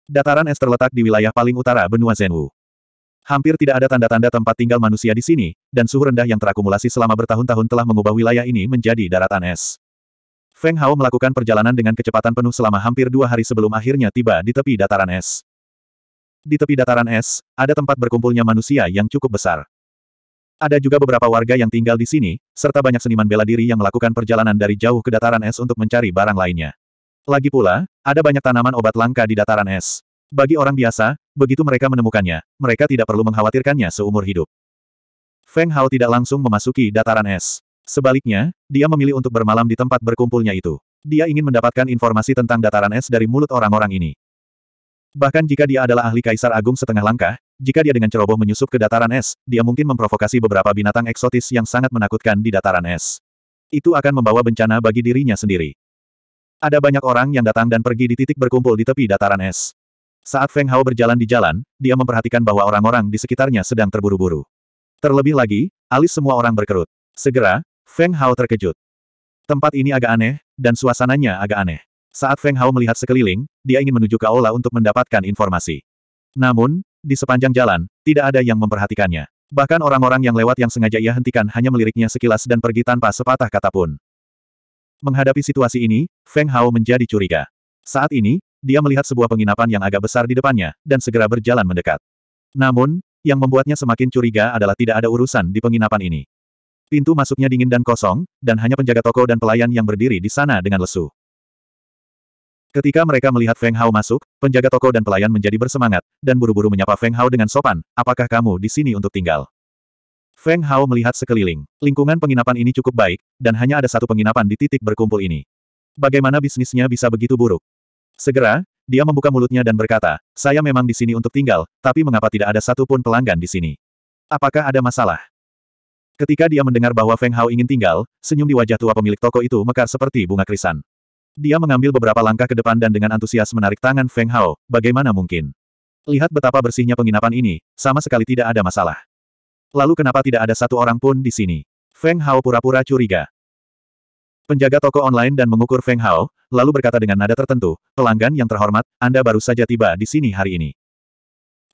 Dataran es terletak di wilayah paling utara benua Zenwu. Hampir tidak ada tanda-tanda tempat tinggal manusia di sini, dan suhu rendah yang terakumulasi selama bertahun-tahun telah mengubah wilayah ini menjadi daratan es. Feng Hao melakukan perjalanan dengan kecepatan penuh selama hampir dua hari sebelum akhirnya tiba di tepi dataran es. Di tepi dataran es, ada tempat berkumpulnya manusia yang cukup besar. Ada juga beberapa warga yang tinggal di sini, serta banyak seniman bela diri yang melakukan perjalanan dari jauh ke dataran es untuk mencari barang lainnya. Lagi pula, ada banyak tanaman obat langka di dataran es. Bagi orang biasa, begitu mereka menemukannya, mereka tidak perlu mengkhawatirkannya seumur hidup. Feng Hao tidak langsung memasuki dataran es. Sebaliknya, dia memilih untuk bermalam di tempat berkumpulnya itu. Dia ingin mendapatkan informasi tentang dataran es dari mulut orang-orang ini. Bahkan jika dia adalah ahli kaisar agung setengah langkah, jika dia dengan ceroboh menyusup ke dataran es, dia mungkin memprovokasi beberapa binatang eksotis yang sangat menakutkan di dataran es. Itu akan membawa bencana bagi dirinya sendiri. Ada banyak orang yang datang dan pergi di titik berkumpul di tepi dataran es. Saat Feng Hao berjalan di jalan, dia memperhatikan bahwa orang-orang di sekitarnya sedang terburu-buru. Terlebih lagi, alis semua orang berkerut. Segera, Feng Hao terkejut. Tempat ini agak aneh, dan suasananya agak aneh. Saat Feng Hao melihat sekeliling, dia ingin menuju ke aula untuk mendapatkan informasi. Namun, di sepanjang jalan, tidak ada yang memperhatikannya. Bahkan orang-orang yang lewat yang sengaja ia hentikan hanya meliriknya sekilas dan pergi tanpa sepatah kata pun. Menghadapi situasi ini, Feng Hao menjadi curiga. Saat ini, dia melihat sebuah penginapan yang agak besar di depannya, dan segera berjalan mendekat. Namun, yang membuatnya semakin curiga adalah tidak ada urusan di penginapan ini. Pintu masuknya dingin dan kosong, dan hanya penjaga toko dan pelayan yang berdiri di sana dengan lesu. Ketika mereka melihat Feng Hao masuk, penjaga toko dan pelayan menjadi bersemangat, dan buru-buru menyapa Feng Hao dengan sopan, apakah kamu di sini untuk tinggal? Feng Hao melihat sekeliling. Lingkungan penginapan ini cukup baik, dan hanya ada satu penginapan di titik berkumpul ini. Bagaimana bisnisnya bisa begitu buruk? Segera, dia membuka mulutnya dan berkata, saya memang di sini untuk tinggal, tapi mengapa tidak ada satupun pelanggan di sini? Apakah ada masalah? Ketika dia mendengar bahwa Feng Hao ingin tinggal, senyum di wajah tua pemilik toko itu mekar seperti bunga krisan. Dia mengambil beberapa langkah ke depan dan dengan antusias menarik tangan Feng Hao, bagaimana mungkin? Lihat betapa bersihnya penginapan ini, sama sekali tidak ada masalah. Lalu kenapa tidak ada satu orang pun di sini? Feng Hao pura-pura curiga. Penjaga toko online dan mengukur Feng Hao, lalu berkata dengan nada tertentu, pelanggan yang terhormat, Anda baru saja tiba di sini hari ini.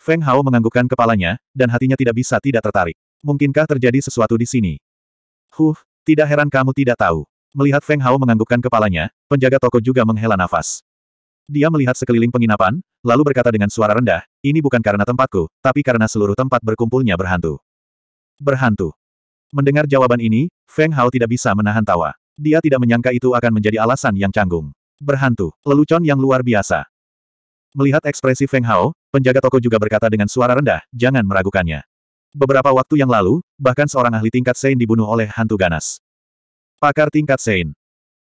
Feng Hao menganggukkan kepalanya, dan hatinya tidak bisa tidak tertarik. Mungkinkah terjadi sesuatu di sini? Huh, tidak heran kamu tidak tahu. Melihat Feng Hao menganggukkan kepalanya, penjaga toko juga menghela nafas. Dia melihat sekeliling penginapan, lalu berkata dengan suara rendah, ini bukan karena tempatku, tapi karena seluruh tempat berkumpulnya berhantu. Berhantu. Mendengar jawaban ini, Feng Hao tidak bisa menahan tawa. Dia tidak menyangka itu akan menjadi alasan yang canggung. Berhantu, lelucon yang luar biasa. Melihat ekspresi Feng Hao, penjaga toko juga berkata dengan suara rendah, jangan meragukannya. Beberapa waktu yang lalu, bahkan seorang ahli tingkat Sein dibunuh oleh hantu ganas. Pakar tingkat Sein.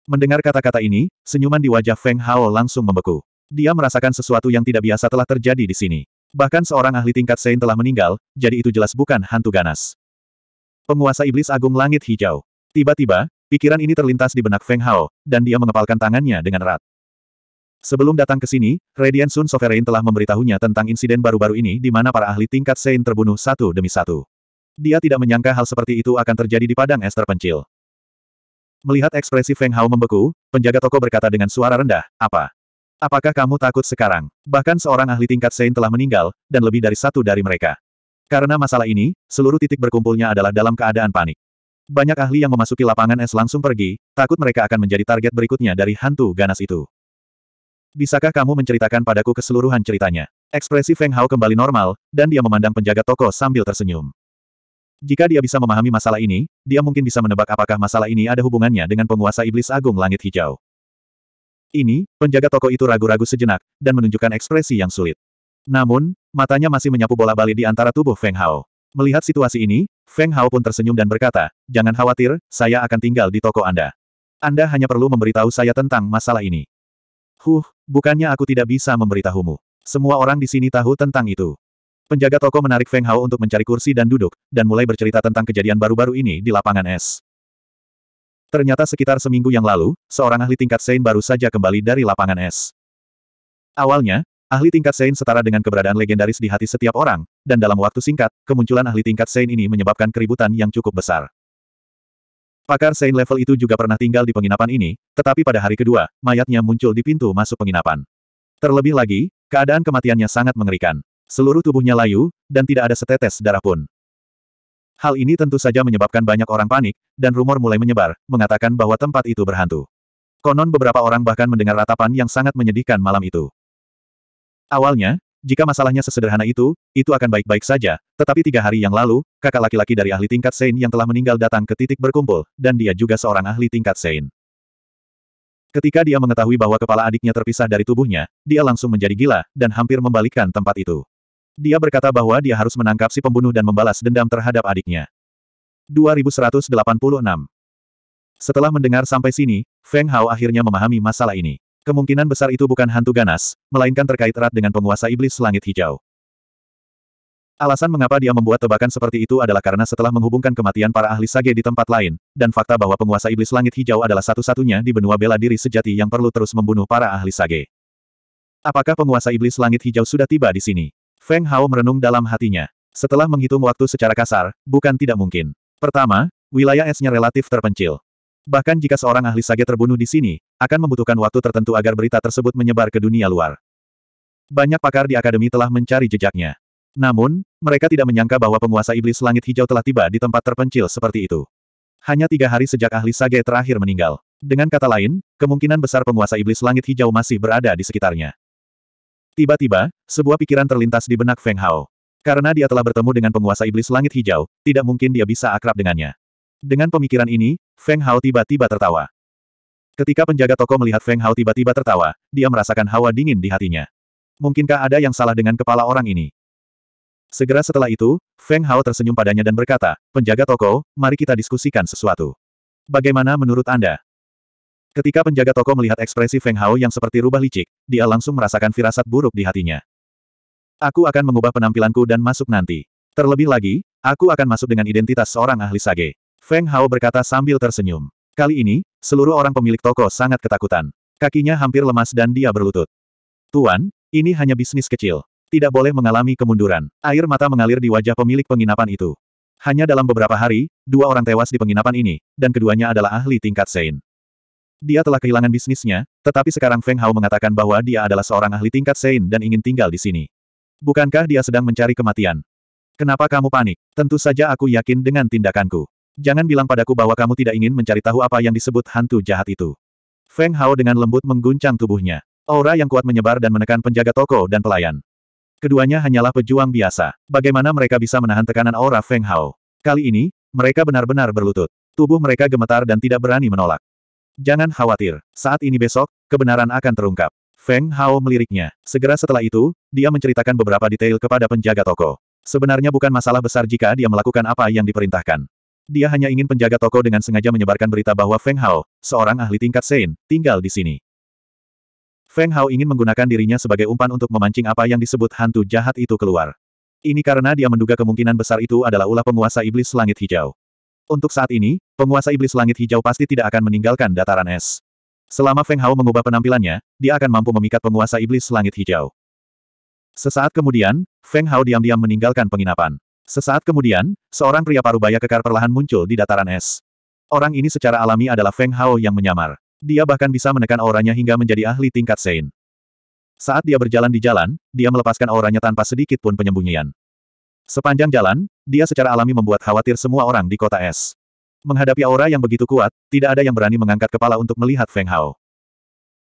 Mendengar kata-kata ini, senyuman di wajah Feng Hao langsung membeku. Dia merasakan sesuatu yang tidak biasa telah terjadi di sini. Bahkan seorang ahli tingkat Sein telah meninggal, jadi itu jelas bukan hantu ganas. Penguasa Iblis Agung Langit Hijau. Tiba-tiba, pikiran ini terlintas di benak Feng Hao, dan dia mengepalkan tangannya dengan erat. Sebelum datang ke sini, Radiant Sun Sovereign telah memberitahunya tentang insiden baru-baru ini di mana para ahli tingkat Sein terbunuh satu demi satu. Dia tidak menyangka hal seperti itu akan terjadi di padang es terpencil. Melihat ekspresi Feng Hao membeku, penjaga toko berkata dengan suara rendah, apa? Apakah kamu takut sekarang? Bahkan seorang ahli tingkat Sein telah meninggal, dan lebih dari satu dari mereka. Karena masalah ini, seluruh titik berkumpulnya adalah dalam keadaan panik. Banyak ahli yang memasuki lapangan es langsung pergi, takut mereka akan menjadi target berikutnya dari hantu ganas itu. Bisakah kamu menceritakan padaku keseluruhan ceritanya? Ekspresi Feng Hao kembali normal, dan dia memandang penjaga toko sambil tersenyum. Jika dia bisa memahami masalah ini, dia mungkin bisa menebak apakah masalah ini ada hubungannya dengan penguasa iblis agung langit hijau. Ini, penjaga toko itu ragu-ragu sejenak, dan menunjukkan ekspresi yang sulit. Namun, matanya masih menyapu bola balik di antara tubuh Feng Hao. Melihat situasi ini, Feng Hao pun tersenyum dan berkata, Jangan khawatir, saya akan tinggal di toko Anda. Anda hanya perlu memberitahu saya tentang masalah ini. Huh, Bukannya aku tidak bisa memberitahumu. Semua orang di sini tahu tentang itu. Penjaga toko menarik Feng Hao untuk mencari kursi dan duduk, dan mulai bercerita tentang kejadian baru-baru ini di lapangan es. Ternyata sekitar seminggu yang lalu, seorang ahli tingkat Sein baru saja kembali dari lapangan es. Awalnya, ahli tingkat Sein setara dengan keberadaan legendaris di hati setiap orang, dan dalam waktu singkat, kemunculan ahli tingkat Sein ini menyebabkan keributan yang cukup besar. Pakar Saint level itu juga pernah tinggal di penginapan ini, tetapi pada hari kedua, mayatnya muncul di pintu masuk penginapan. Terlebih lagi, keadaan kematiannya sangat mengerikan. Seluruh tubuhnya layu, dan tidak ada setetes darah pun. Hal ini tentu saja menyebabkan banyak orang panik, dan rumor mulai menyebar, mengatakan bahwa tempat itu berhantu. Konon beberapa orang bahkan mendengar ratapan yang sangat menyedihkan malam itu. Awalnya, jika masalahnya sesederhana itu, itu akan baik-baik saja, tetapi tiga hari yang lalu, kakak laki-laki dari ahli tingkat Sein yang telah meninggal datang ke titik berkumpul, dan dia juga seorang ahli tingkat Sein. Ketika dia mengetahui bahwa kepala adiknya terpisah dari tubuhnya, dia langsung menjadi gila, dan hampir membalikkan tempat itu. Dia berkata bahwa dia harus menangkap si pembunuh dan membalas dendam terhadap adiknya. 2186 Setelah mendengar sampai sini, Feng Hao akhirnya memahami masalah ini. Kemungkinan besar itu bukan hantu ganas, melainkan terkait erat dengan penguasa iblis langit hijau. Alasan mengapa dia membuat tebakan seperti itu adalah karena setelah menghubungkan kematian para ahli sage di tempat lain, dan fakta bahwa penguasa iblis langit hijau adalah satu-satunya di benua bela diri sejati yang perlu terus membunuh para ahli sage. Apakah penguasa iblis langit hijau sudah tiba di sini? Feng Hao merenung dalam hatinya. Setelah menghitung waktu secara kasar, bukan tidak mungkin. Pertama, wilayah esnya relatif terpencil. Bahkan jika seorang ahli sage terbunuh di sini, akan membutuhkan waktu tertentu agar berita tersebut menyebar ke dunia luar. Banyak pakar di akademi telah mencari jejaknya. Namun, mereka tidak menyangka bahwa penguasa iblis langit hijau telah tiba di tempat terpencil seperti itu. Hanya tiga hari sejak ahli sage terakhir meninggal. Dengan kata lain, kemungkinan besar penguasa iblis langit hijau masih berada di sekitarnya. Tiba-tiba, sebuah pikiran terlintas di benak Feng Hao. Karena dia telah bertemu dengan penguasa iblis langit hijau, tidak mungkin dia bisa akrab dengannya. Dengan pemikiran ini, Feng Hao tiba-tiba tertawa. Ketika penjaga toko melihat Feng Hao tiba-tiba tertawa, dia merasakan hawa dingin di hatinya. Mungkinkah ada yang salah dengan kepala orang ini? Segera setelah itu, Feng Hao tersenyum padanya dan berkata, Penjaga toko, mari kita diskusikan sesuatu. Bagaimana menurut Anda? Ketika penjaga toko melihat ekspresi Feng Hao yang seperti rubah licik, dia langsung merasakan firasat buruk di hatinya. Aku akan mengubah penampilanku dan masuk nanti. Terlebih lagi, aku akan masuk dengan identitas seorang ahli sage. Feng Hao berkata sambil tersenyum. Kali ini, seluruh orang pemilik toko sangat ketakutan. Kakinya hampir lemas dan dia berlutut. Tuan, ini hanya bisnis kecil. Tidak boleh mengalami kemunduran. Air mata mengalir di wajah pemilik penginapan itu. Hanya dalam beberapa hari, dua orang tewas di penginapan ini, dan keduanya adalah ahli tingkat Sein. Dia telah kehilangan bisnisnya, tetapi sekarang Feng Hao mengatakan bahwa dia adalah seorang ahli tingkat Sein dan ingin tinggal di sini. Bukankah dia sedang mencari kematian? Kenapa kamu panik? Tentu saja aku yakin dengan tindakanku. Jangan bilang padaku bahwa kamu tidak ingin mencari tahu apa yang disebut hantu jahat itu. Feng Hao dengan lembut mengguncang tubuhnya. Aura yang kuat menyebar dan menekan penjaga toko dan pelayan. Keduanya hanyalah pejuang biasa. Bagaimana mereka bisa menahan tekanan aura Feng Hao? Kali ini, mereka benar-benar berlutut. Tubuh mereka gemetar dan tidak berani menolak. Jangan khawatir, saat ini besok, kebenaran akan terungkap. Feng Hao meliriknya. Segera setelah itu, dia menceritakan beberapa detail kepada penjaga toko. Sebenarnya bukan masalah besar jika dia melakukan apa yang diperintahkan. Dia hanya ingin penjaga toko dengan sengaja menyebarkan berita bahwa Feng Hao, seorang ahli tingkat Sein, tinggal di sini. Feng Hao ingin menggunakan dirinya sebagai umpan untuk memancing apa yang disebut hantu jahat itu keluar. Ini karena dia menduga kemungkinan besar itu adalah ulah penguasa iblis langit hijau. Untuk saat ini, penguasa iblis langit hijau pasti tidak akan meninggalkan dataran es. Selama Feng Hao mengubah penampilannya, dia akan mampu memikat penguasa iblis langit hijau. Sesaat kemudian, Feng Hao diam-diam meninggalkan penginapan. Sesaat kemudian, seorang pria paruh baya kekar perlahan muncul di dataran es. Orang ini secara alami adalah Feng Hao yang menyamar. Dia bahkan bisa menekan auranya hingga menjadi ahli tingkat Sein. Saat dia berjalan di jalan, dia melepaskan auranya tanpa sedikit pun penyembunyian. Sepanjang jalan, dia secara alami membuat khawatir semua orang di kota es. Menghadapi aura yang begitu kuat, tidak ada yang berani mengangkat kepala untuk melihat Feng Hao.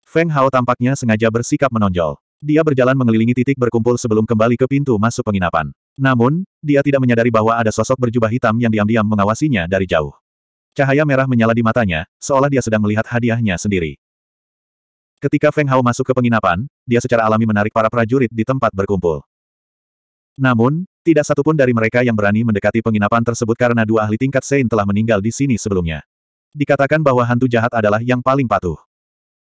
Feng Hao tampaknya sengaja bersikap menonjol. Dia berjalan mengelilingi titik berkumpul sebelum kembali ke pintu masuk penginapan. Namun, dia tidak menyadari bahwa ada sosok berjubah hitam yang diam-diam mengawasinya dari jauh. Cahaya merah menyala di matanya, seolah dia sedang melihat hadiahnya sendiri. Ketika Feng Hao masuk ke penginapan, dia secara alami menarik para prajurit di tempat berkumpul. Namun, tidak satupun dari mereka yang berani mendekati penginapan tersebut karena dua ahli tingkat Sein telah meninggal di sini sebelumnya. Dikatakan bahwa hantu jahat adalah yang paling patuh.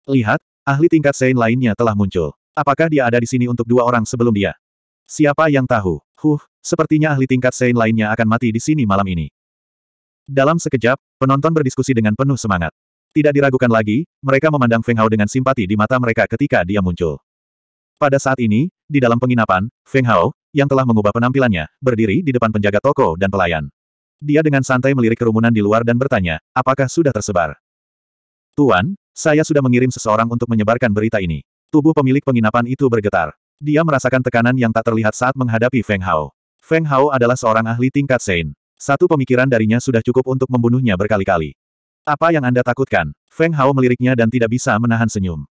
Lihat, ahli tingkat Sein lainnya telah muncul. Apakah dia ada di sini untuk dua orang sebelum dia? Siapa yang tahu? Huh, sepertinya ahli tingkat Sein lainnya akan mati di sini malam ini. Dalam sekejap, penonton berdiskusi dengan penuh semangat. Tidak diragukan lagi, mereka memandang Feng Hao dengan simpati di mata mereka ketika dia muncul. Pada saat ini, di dalam penginapan, Feng Hao, yang telah mengubah penampilannya, berdiri di depan penjaga toko dan pelayan. Dia dengan santai melirik kerumunan di luar dan bertanya, apakah sudah tersebar? Tuan, saya sudah mengirim seseorang untuk menyebarkan berita ini. Tubuh pemilik penginapan itu bergetar. Dia merasakan tekanan yang tak terlihat saat menghadapi Feng Hao. Feng Hao adalah seorang ahli tingkat Sein. Satu pemikiran darinya sudah cukup untuk membunuhnya berkali-kali. Apa yang Anda takutkan? Feng Hao meliriknya dan tidak bisa menahan senyum.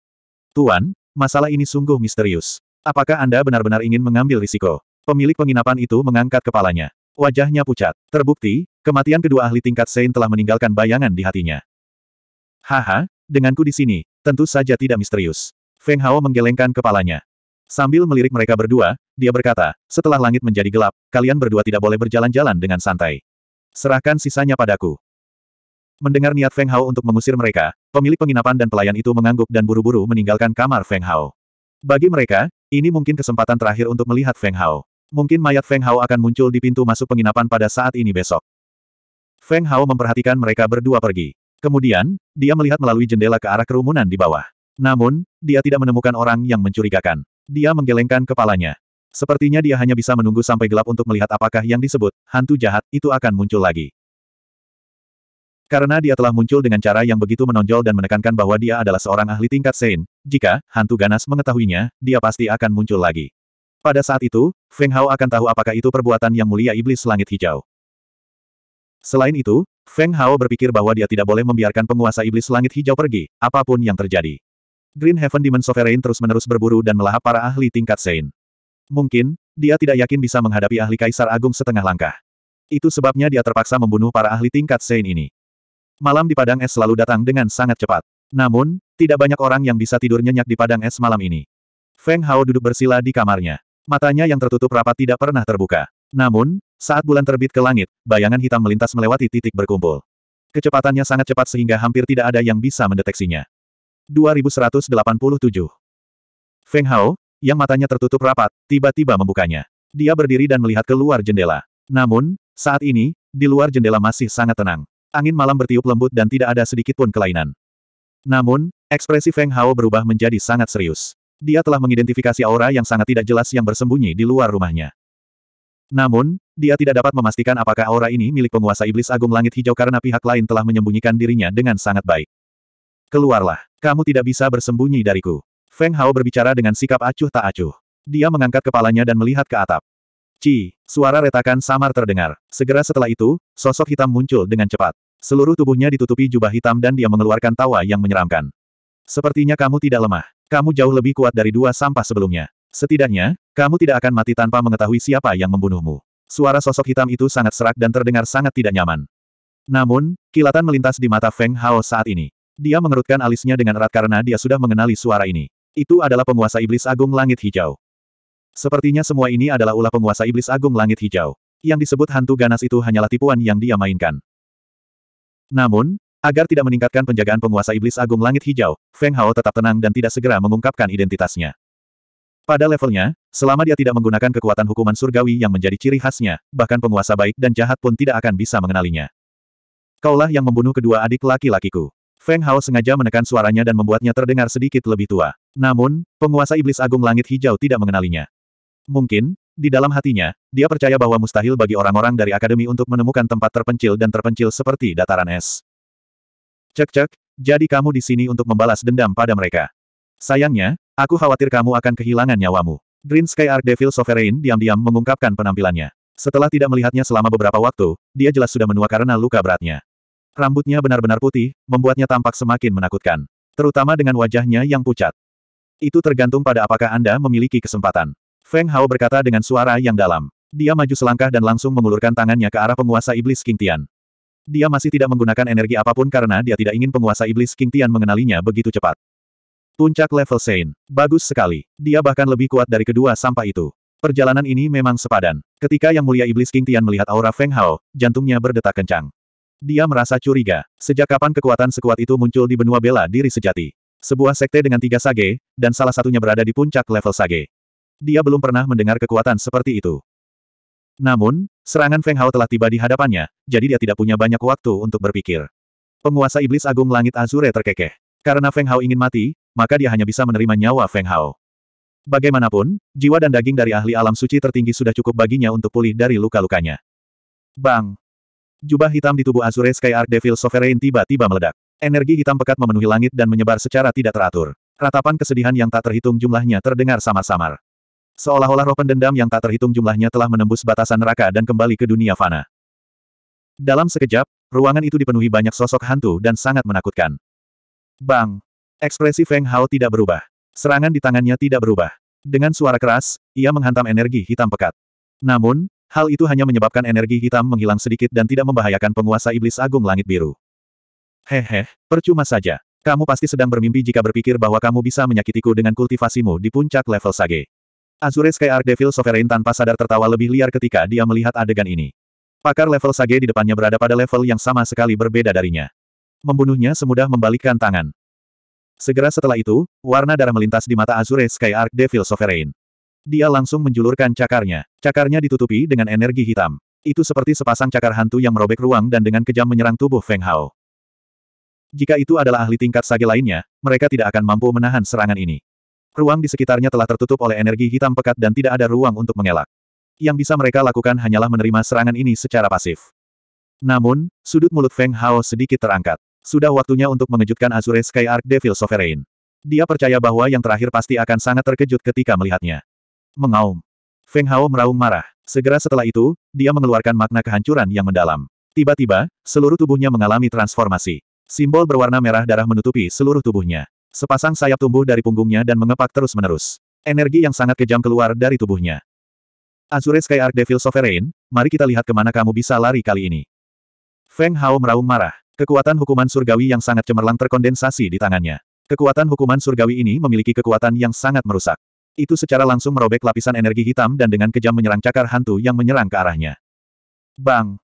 Tuan, masalah ini sungguh misterius. Apakah Anda benar-benar ingin mengambil risiko? Pemilik penginapan itu mengangkat kepalanya. Wajahnya pucat. Terbukti, kematian kedua ahli tingkat Sein telah meninggalkan bayangan di hatinya. Haha, denganku di sini, tentu saja tidak misterius. Feng Hao menggelengkan kepalanya. Sambil melirik mereka berdua, dia berkata, setelah langit menjadi gelap, kalian berdua tidak boleh berjalan-jalan dengan santai. Serahkan sisanya padaku. Mendengar niat Feng Hao untuk mengusir mereka, pemilik penginapan dan pelayan itu mengangguk dan buru-buru meninggalkan kamar Feng Hao. Bagi mereka, ini mungkin kesempatan terakhir untuk melihat Feng Hao. Mungkin mayat Feng Hao akan muncul di pintu masuk penginapan pada saat ini besok. Feng Hao memperhatikan mereka berdua pergi. Kemudian, dia melihat melalui jendela ke arah kerumunan di bawah. Namun, dia tidak menemukan orang yang mencurigakan. Dia menggelengkan kepalanya. Sepertinya dia hanya bisa menunggu sampai gelap untuk melihat apakah yang disebut hantu jahat itu akan muncul lagi. Karena dia telah muncul dengan cara yang begitu menonjol dan menekankan bahwa dia adalah seorang ahli tingkat Sein, jika hantu ganas mengetahuinya, dia pasti akan muncul lagi. Pada saat itu, Feng Hao akan tahu apakah itu perbuatan yang mulia iblis langit hijau. Selain itu, Feng Hao berpikir bahwa dia tidak boleh membiarkan penguasa iblis langit hijau pergi, apapun yang terjadi. Green Heaven Demon Sovereign terus-menerus berburu dan melahap para ahli tingkat Sein. Mungkin, dia tidak yakin bisa menghadapi ahli Kaisar Agung setengah langkah. Itu sebabnya dia terpaksa membunuh para ahli tingkat Sein ini. Malam di Padang Es selalu datang dengan sangat cepat. Namun, tidak banyak orang yang bisa tidur nyenyak di Padang Es malam ini. Feng Hao duduk bersila di kamarnya. Matanya yang tertutup rapat tidak pernah terbuka. Namun, saat bulan terbit ke langit, bayangan hitam melintas melewati titik berkumpul. Kecepatannya sangat cepat sehingga hampir tidak ada yang bisa mendeteksinya. 2187. Feng Hao, yang matanya tertutup rapat, tiba-tiba membukanya. Dia berdiri dan melihat keluar jendela. Namun, saat ini, di luar jendela masih sangat tenang. Angin malam bertiup lembut dan tidak ada sedikitpun kelainan. Namun, ekspresi Feng Hao berubah menjadi sangat serius. Dia telah mengidentifikasi aura yang sangat tidak jelas yang bersembunyi di luar rumahnya. Namun, dia tidak dapat memastikan apakah aura ini milik penguasa iblis agung langit hijau karena pihak lain telah menyembunyikan dirinya dengan sangat baik. Keluarlah. Kamu tidak bisa bersembunyi dariku. Feng Hao berbicara dengan sikap acuh tak acuh. Dia mengangkat kepalanya dan melihat ke atap. Ci, suara retakan samar terdengar. Segera setelah itu, sosok hitam muncul dengan cepat. Seluruh tubuhnya ditutupi jubah hitam dan dia mengeluarkan tawa yang menyeramkan. Sepertinya kamu tidak lemah. Kamu jauh lebih kuat dari dua sampah sebelumnya. Setidaknya, kamu tidak akan mati tanpa mengetahui siapa yang membunuhmu. Suara sosok hitam itu sangat serak dan terdengar sangat tidak nyaman. Namun, kilatan melintas di mata Feng Hao saat ini. Dia mengerutkan alisnya dengan erat karena dia sudah mengenali suara ini. Itu adalah penguasa iblis agung langit hijau. Sepertinya semua ini adalah ulah penguasa iblis agung langit hijau. Yang disebut hantu ganas itu hanyalah tipuan yang dia mainkan. Namun, agar tidak meningkatkan penjagaan penguasa iblis agung langit hijau, Feng Hao tetap tenang dan tidak segera mengungkapkan identitasnya. Pada levelnya, selama dia tidak menggunakan kekuatan hukuman surgawi yang menjadi ciri khasnya, bahkan penguasa baik dan jahat pun tidak akan bisa mengenalinya. Kaulah yang membunuh kedua adik laki-lakiku. Feng Hao sengaja menekan suaranya dan membuatnya terdengar sedikit lebih tua. Namun, penguasa iblis agung langit hijau tidak mengenalinya. Mungkin, di dalam hatinya, dia percaya bahwa mustahil bagi orang-orang dari akademi untuk menemukan tempat terpencil dan terpencil seperti dataran es. Cek-cek, jadi kamu di sini untuk membalas dendam pada mereka. Sayangnya, aku khawatir kamu akan kehilangan nyawamu. Green Sky Arc Devil Sovereign diam-diam mengungkapkan penampilannya. Setelah tidak melihatnya selama beberapa waktu, dia jelas sudah menua karena luka beratnya. Rambutnya benar-benar putih, membuatnya tampak semakin menakutkan. Terutama dengan wajahnya yang pucat. Itu tergantung pada apakah Anda memiliki kesempatan. Feng Hao berkata dengan suara yang dalam. Dia maju selangkah dan langsung mengulurkan tangannya ke arah penguasa iblis King Tian. Dia masih tidak menggunakan energi apapun karena dia tidak ingin penguasa iblis King Tian mengenalinya begitu cepat. Puncak level Sein. Bagus sekali. Dia bahkan lebih kuat dari kedua sampah itu. Perjalanan ini memang sepadan. Ketika Yang Mulia Iblis King Tian melihat aura Feng Hao, jantungnya berdetak kencang. Dia merasa curiga. Sejak kapan kekuatan sekuat itu muncul di benua bela diri sejati? Sebuah sekte dengan tiga sage, dan salah satunya berada di puncak level sage. Dia belum pernah mendengar kekuatan seperti itu. Namun, serangan Feng Hao telah tiba di hadapannya, jadi dia tidak punya banyak waktu untuk berpikir. Penguasa Iblis Agung Langit Azure terkekeh. Karena Feng Hao ingin mati, maka dia hanya bisa menerima nyawa Feng Hao. Bagaimanapun, jiwa dan daging dari ahli alam suci tertinggi sudah cukup baginya untuk pulih dari luka-lukanya. Bang! Jubah hitam di tubuh Azure Sky Devil Sovereign tiba-tiba meledak. Energi hitam pekat memenuhi langit dan menyebar secara tidak teratur. Ratapan kesedihan yang tak terhitung jumlahnya terdengar samar-samar. Seolah-olah roh pendendam yang tak terhitung jumlahnya telah menembus batasan neraka dan kembali ke dunia fana. Dalam sekejap, ruangan itu dipenuhi banyak sosok hantu dan sangat menakutkan. Bang! Ekspresi Feng Hao tidak berubah. Serangan di tangannya tidak berubah. Dengan suara keras, ia menghantam energi hitam pekat. Namun, Hal itu hanya menyebabkan energi hitam menghilang sedikit dan tidak membahayakan penguasa iblis agung langit biru. Hehe, percuma saja. Kamu pasti sedang bermimpi jika berpikir bahwa kamu bisa menyakitiku dengan kultivasimu di puncak level Sage. Azure Sky Arc Devil Sovereign tanpa sadar tertawa lebih liar ketika dia melihat adegan ini. Pakar level Sage di depannya berada pada level yang sama sekali berbeda darinya. Membunuhnya semudah membalikkan tangan. Segera setelah itu, warna darah melintas di mata Azure Sky Arc Devil Sovereign. Dia langsung menjulurkan cakarnya. Cakarnya ditutupi dengan energi hitam. Itu seperti sepasang cakar hantu yang merobek ruang dan dengan kejam menyerang tubuh Feng Hao. Jika itu adalah ahli tingkat sage lainnya, mereka tidak akan mampu menahan serangan ini. Ruang di sekitarnya telah tertutup oleh energi hitam pekat dan tidak ada ruang untuk mengelak. Yang bisa mereka lakukan hanyalah menerima serangan ini secara pasif. Namun, sudut mulut Feng Hao sedikit terangkat. Sudah waktunya untuk mengejutkan Azure Sky Arc Devil Sovereign. Dia percaya bahwa yang terakhir pasti akan sangat terkejut ketika melihatnya. Mengaum. Feng Hao meraung marah. Segera setelah itu, dia mengeluarkan makna kehancuran yang mendalam. Tiba-tiba, seluruh tubuhnya mengalami transformasi. Simbol berwarna merah darah menutupi seluruh tubuhnya. Sepasang sayap tumbuh dari punggungnya dan mengepak terus-menerus. Energi yang sangat kejam keluar dari tubuhnya. Azure Sky Arc Devil Sovereign, mari kita lihat kemana kamu bisa lari kali ini. Feng Hao meraung marah. Kekuatan hukuman surgawi yang sangat cemerlang terkondensasi di tangannya. Kekuatan hukuman surgawi ini memiliki kekuatan yang sangat merusak. Itu secara langsung merobek lapisan energi hitam dan dengan kejam menyerang cakar hantu yang menyerang ke arahnya. Bang!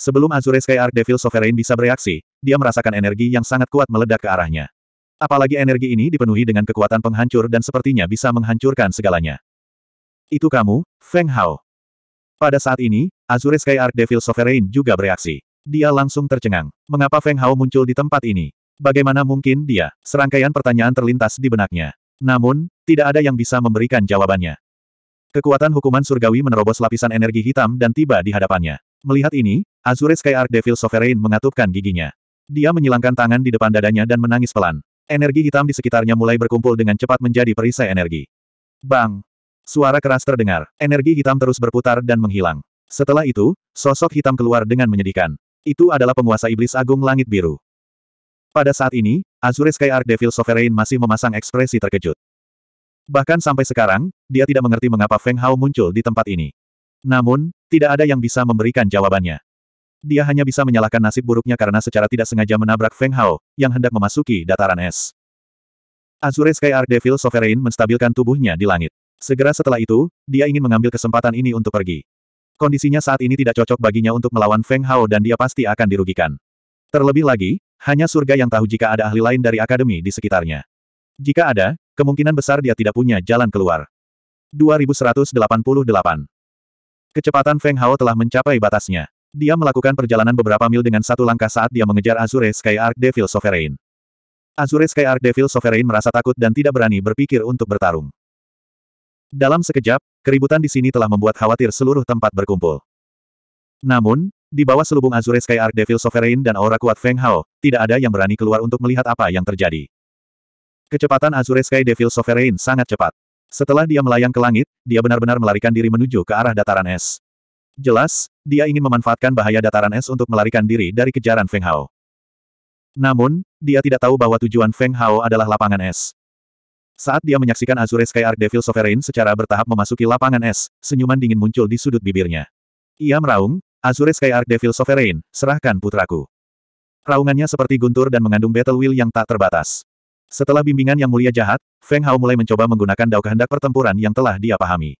Sebelum Azure Sky Arc Devil Sovereign bisa bereaksi, dia merasakan energi yang sangat kuat meledak ke arahnya. Apalagi energi ini dipenuhi dengan kekuatan penghancur dan sepertinya bisa menghancurkan segalanya. Itu kamu, Feng Hao. Pada saat ini, Azure Sky Arc Devil Sovereign juga bereaksi. Dia langsung tercengang. Mengapa Feng Hao muncul di tempat ini? Bagaimana mungkin dia? Serangkaian pertanyaan terlintas di benaknya. Namun, tidak ada yang bisa memberikan jawabannya. Kekuatan hukuman surgawi menerobos lapisan energi hitam dan tiba di hadapannya. Melihat ini, Azure Sky Arc Devil Sovereign mengatupkan giginya. Dia menyilangkan tangan di depan dadanya dan menangis pelan. Energi hitam di sekitarnya mulai berkumpul dengan cepat menjadi perisai energi. Bang! Suara keras terdengar. Energi hitam terus berputar dan menghilang. Setelah itu, sosok hitam keluar dengan menyedihkan. Itu adalah penguasa iblis agung langit biru. Pada saat ini, Azure Sky Arc Devil Sovereign masih memasang ekspresi terkejut. Bahkan sampai sekarang, dia tidak mengerti mengapa Feng Hao muncul di tempat ini. Namun, tidak ada yang bisa memberikan jawabannya. Dia hanya bisa menyalahkan nasib buruknya karena secara tidak sengaja menabrak Feng Hao, yang hendak memasuki dataran es. Azure Sky Arc Devil Sovereign menstabilkan tubuhnya di langit. Segera setelah itu, dia ingin mengambil kesempatan ini untuk pergi. Kondisinya saat ini tidak cocok baginya untuk melawan Feng Hao dan dia pasti akan dirugikan. Terlebih lagi, hanya surga yang tahu jika ada ahli lain dari akademi di sekitarnya. Jika ada, Kemungkinan besar dia tidak punya jalan keluar. 2188. Kecepatan Feng Hao telah mencapai batasnya. Dia melakukan perjalanan beberapa mil dengan satu langkah saat dia mengejar Azure Sky Arc Devil Sovereign. Azure Sky Arc Devil Sovereign merasa takut dan tidak berani berpikir untuk bertarung. Dalam sekejap, keributan di sini telah membuat khawatir seluruh tempat berkumpul. Namun, di bawah selubung Azure Sky Arc Devil Sovereign dan aura kuat Feng Hao, tidak ada yang berani keluar untuk melihat apa yang terjadi. Kecepatan Azure Sky Devil Sovereign sangat cepat. Setelah dia melayang ke langit, dia benar-benar melarikan diri menuju ke arah dataran es. Jelas, dia ingin memanfaatkan bahaya dataran es untuk melarikan diri dari kejaran Feng Hao. Namun, dia tidak tahu bahwa tujuan Feng Hao adalah lapangan es. Saat dia menyaksikan Azure Sky Arc Devil Sovereign secara bertahap memasuki lapangan es, senyuman dingin muncul di sudut bibirnya. Ia meraung, Azure Sky Arc Devil Sovereign, serahkan putraku. Raungannya seperti guntur dan mengandung battle will yang tak terbatas. Setelah bimbingan yang mulia jahat, Feng Hao mulai mencoba menggunakan dao kehendak pertempuran yang telah dia pahami.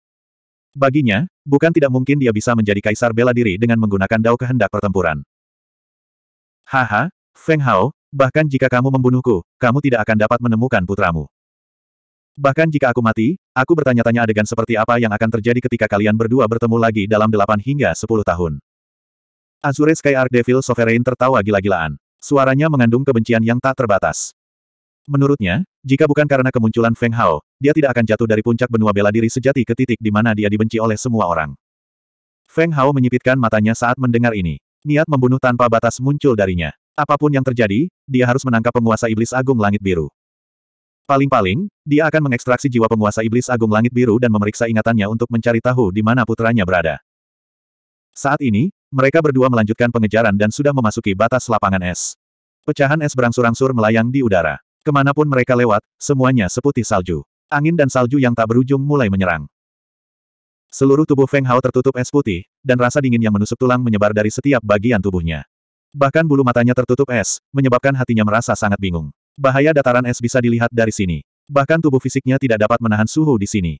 Baginya, bukan tidak mungkin dia bisa menjadi kaisar bela diri dengan menggunakan dao kehendak pertempuran. Haha, Feng Hao, bahkan jika kamu membunuhku, kamu tidak akan dapat menemukan putramu. Bahkan jika aku mati, aku bertanya-tanya adegan seperti apa yang akan terjadi ketika kalian berdua bertemu lagi dalam 8 hingga 10 tahun. Azure Sky Arc Devil Sovereign tertawa gila-gilaan. Suaranya mengandung kebencian yang tak terbatas. Menurutnya, jika bukan karena kemunculan Feng Hao, dia tidak akan jatuh dari puncak benua bela diri sejati ke titik di mana dia dibenci oleh semua orang. Feng Hao menyipitkan matanya saat mendengar ini. Niat membunuh tanpa batas muncul darinya. Apapun yang terjadi, dia harus menangkap penguasa iblis agung langit biru. Paling-paling, dia akan mengekstraksi jiwa penguasa iblis agung langit biru dan memeriksa ingatannya untuk mencari tahu di mana putranya berada. Saat ini, mereka berdua melanjutkan pengejaran dan sudah memasuki batas lapangan es. Pecahan es berangsur-angsur melayang di udara. Kemanapun mereka lewat, semuanya seputih salju. Angin dan salju yang tak berujung mulai menyerang. Seluruh tubuh Feng Hao tertutup es putih, dan rasa dingin yang menusuk tulang menyebar dari setiap bagian tubuhnya. Bahkan bulu matanya tertutup es, menyebabkan hatinya merasa sangat bingung. Bahaya dataran es bisa dilihat dari sini. Bahkan tubuh fisiknya tidak dapat menahan suhu di sini.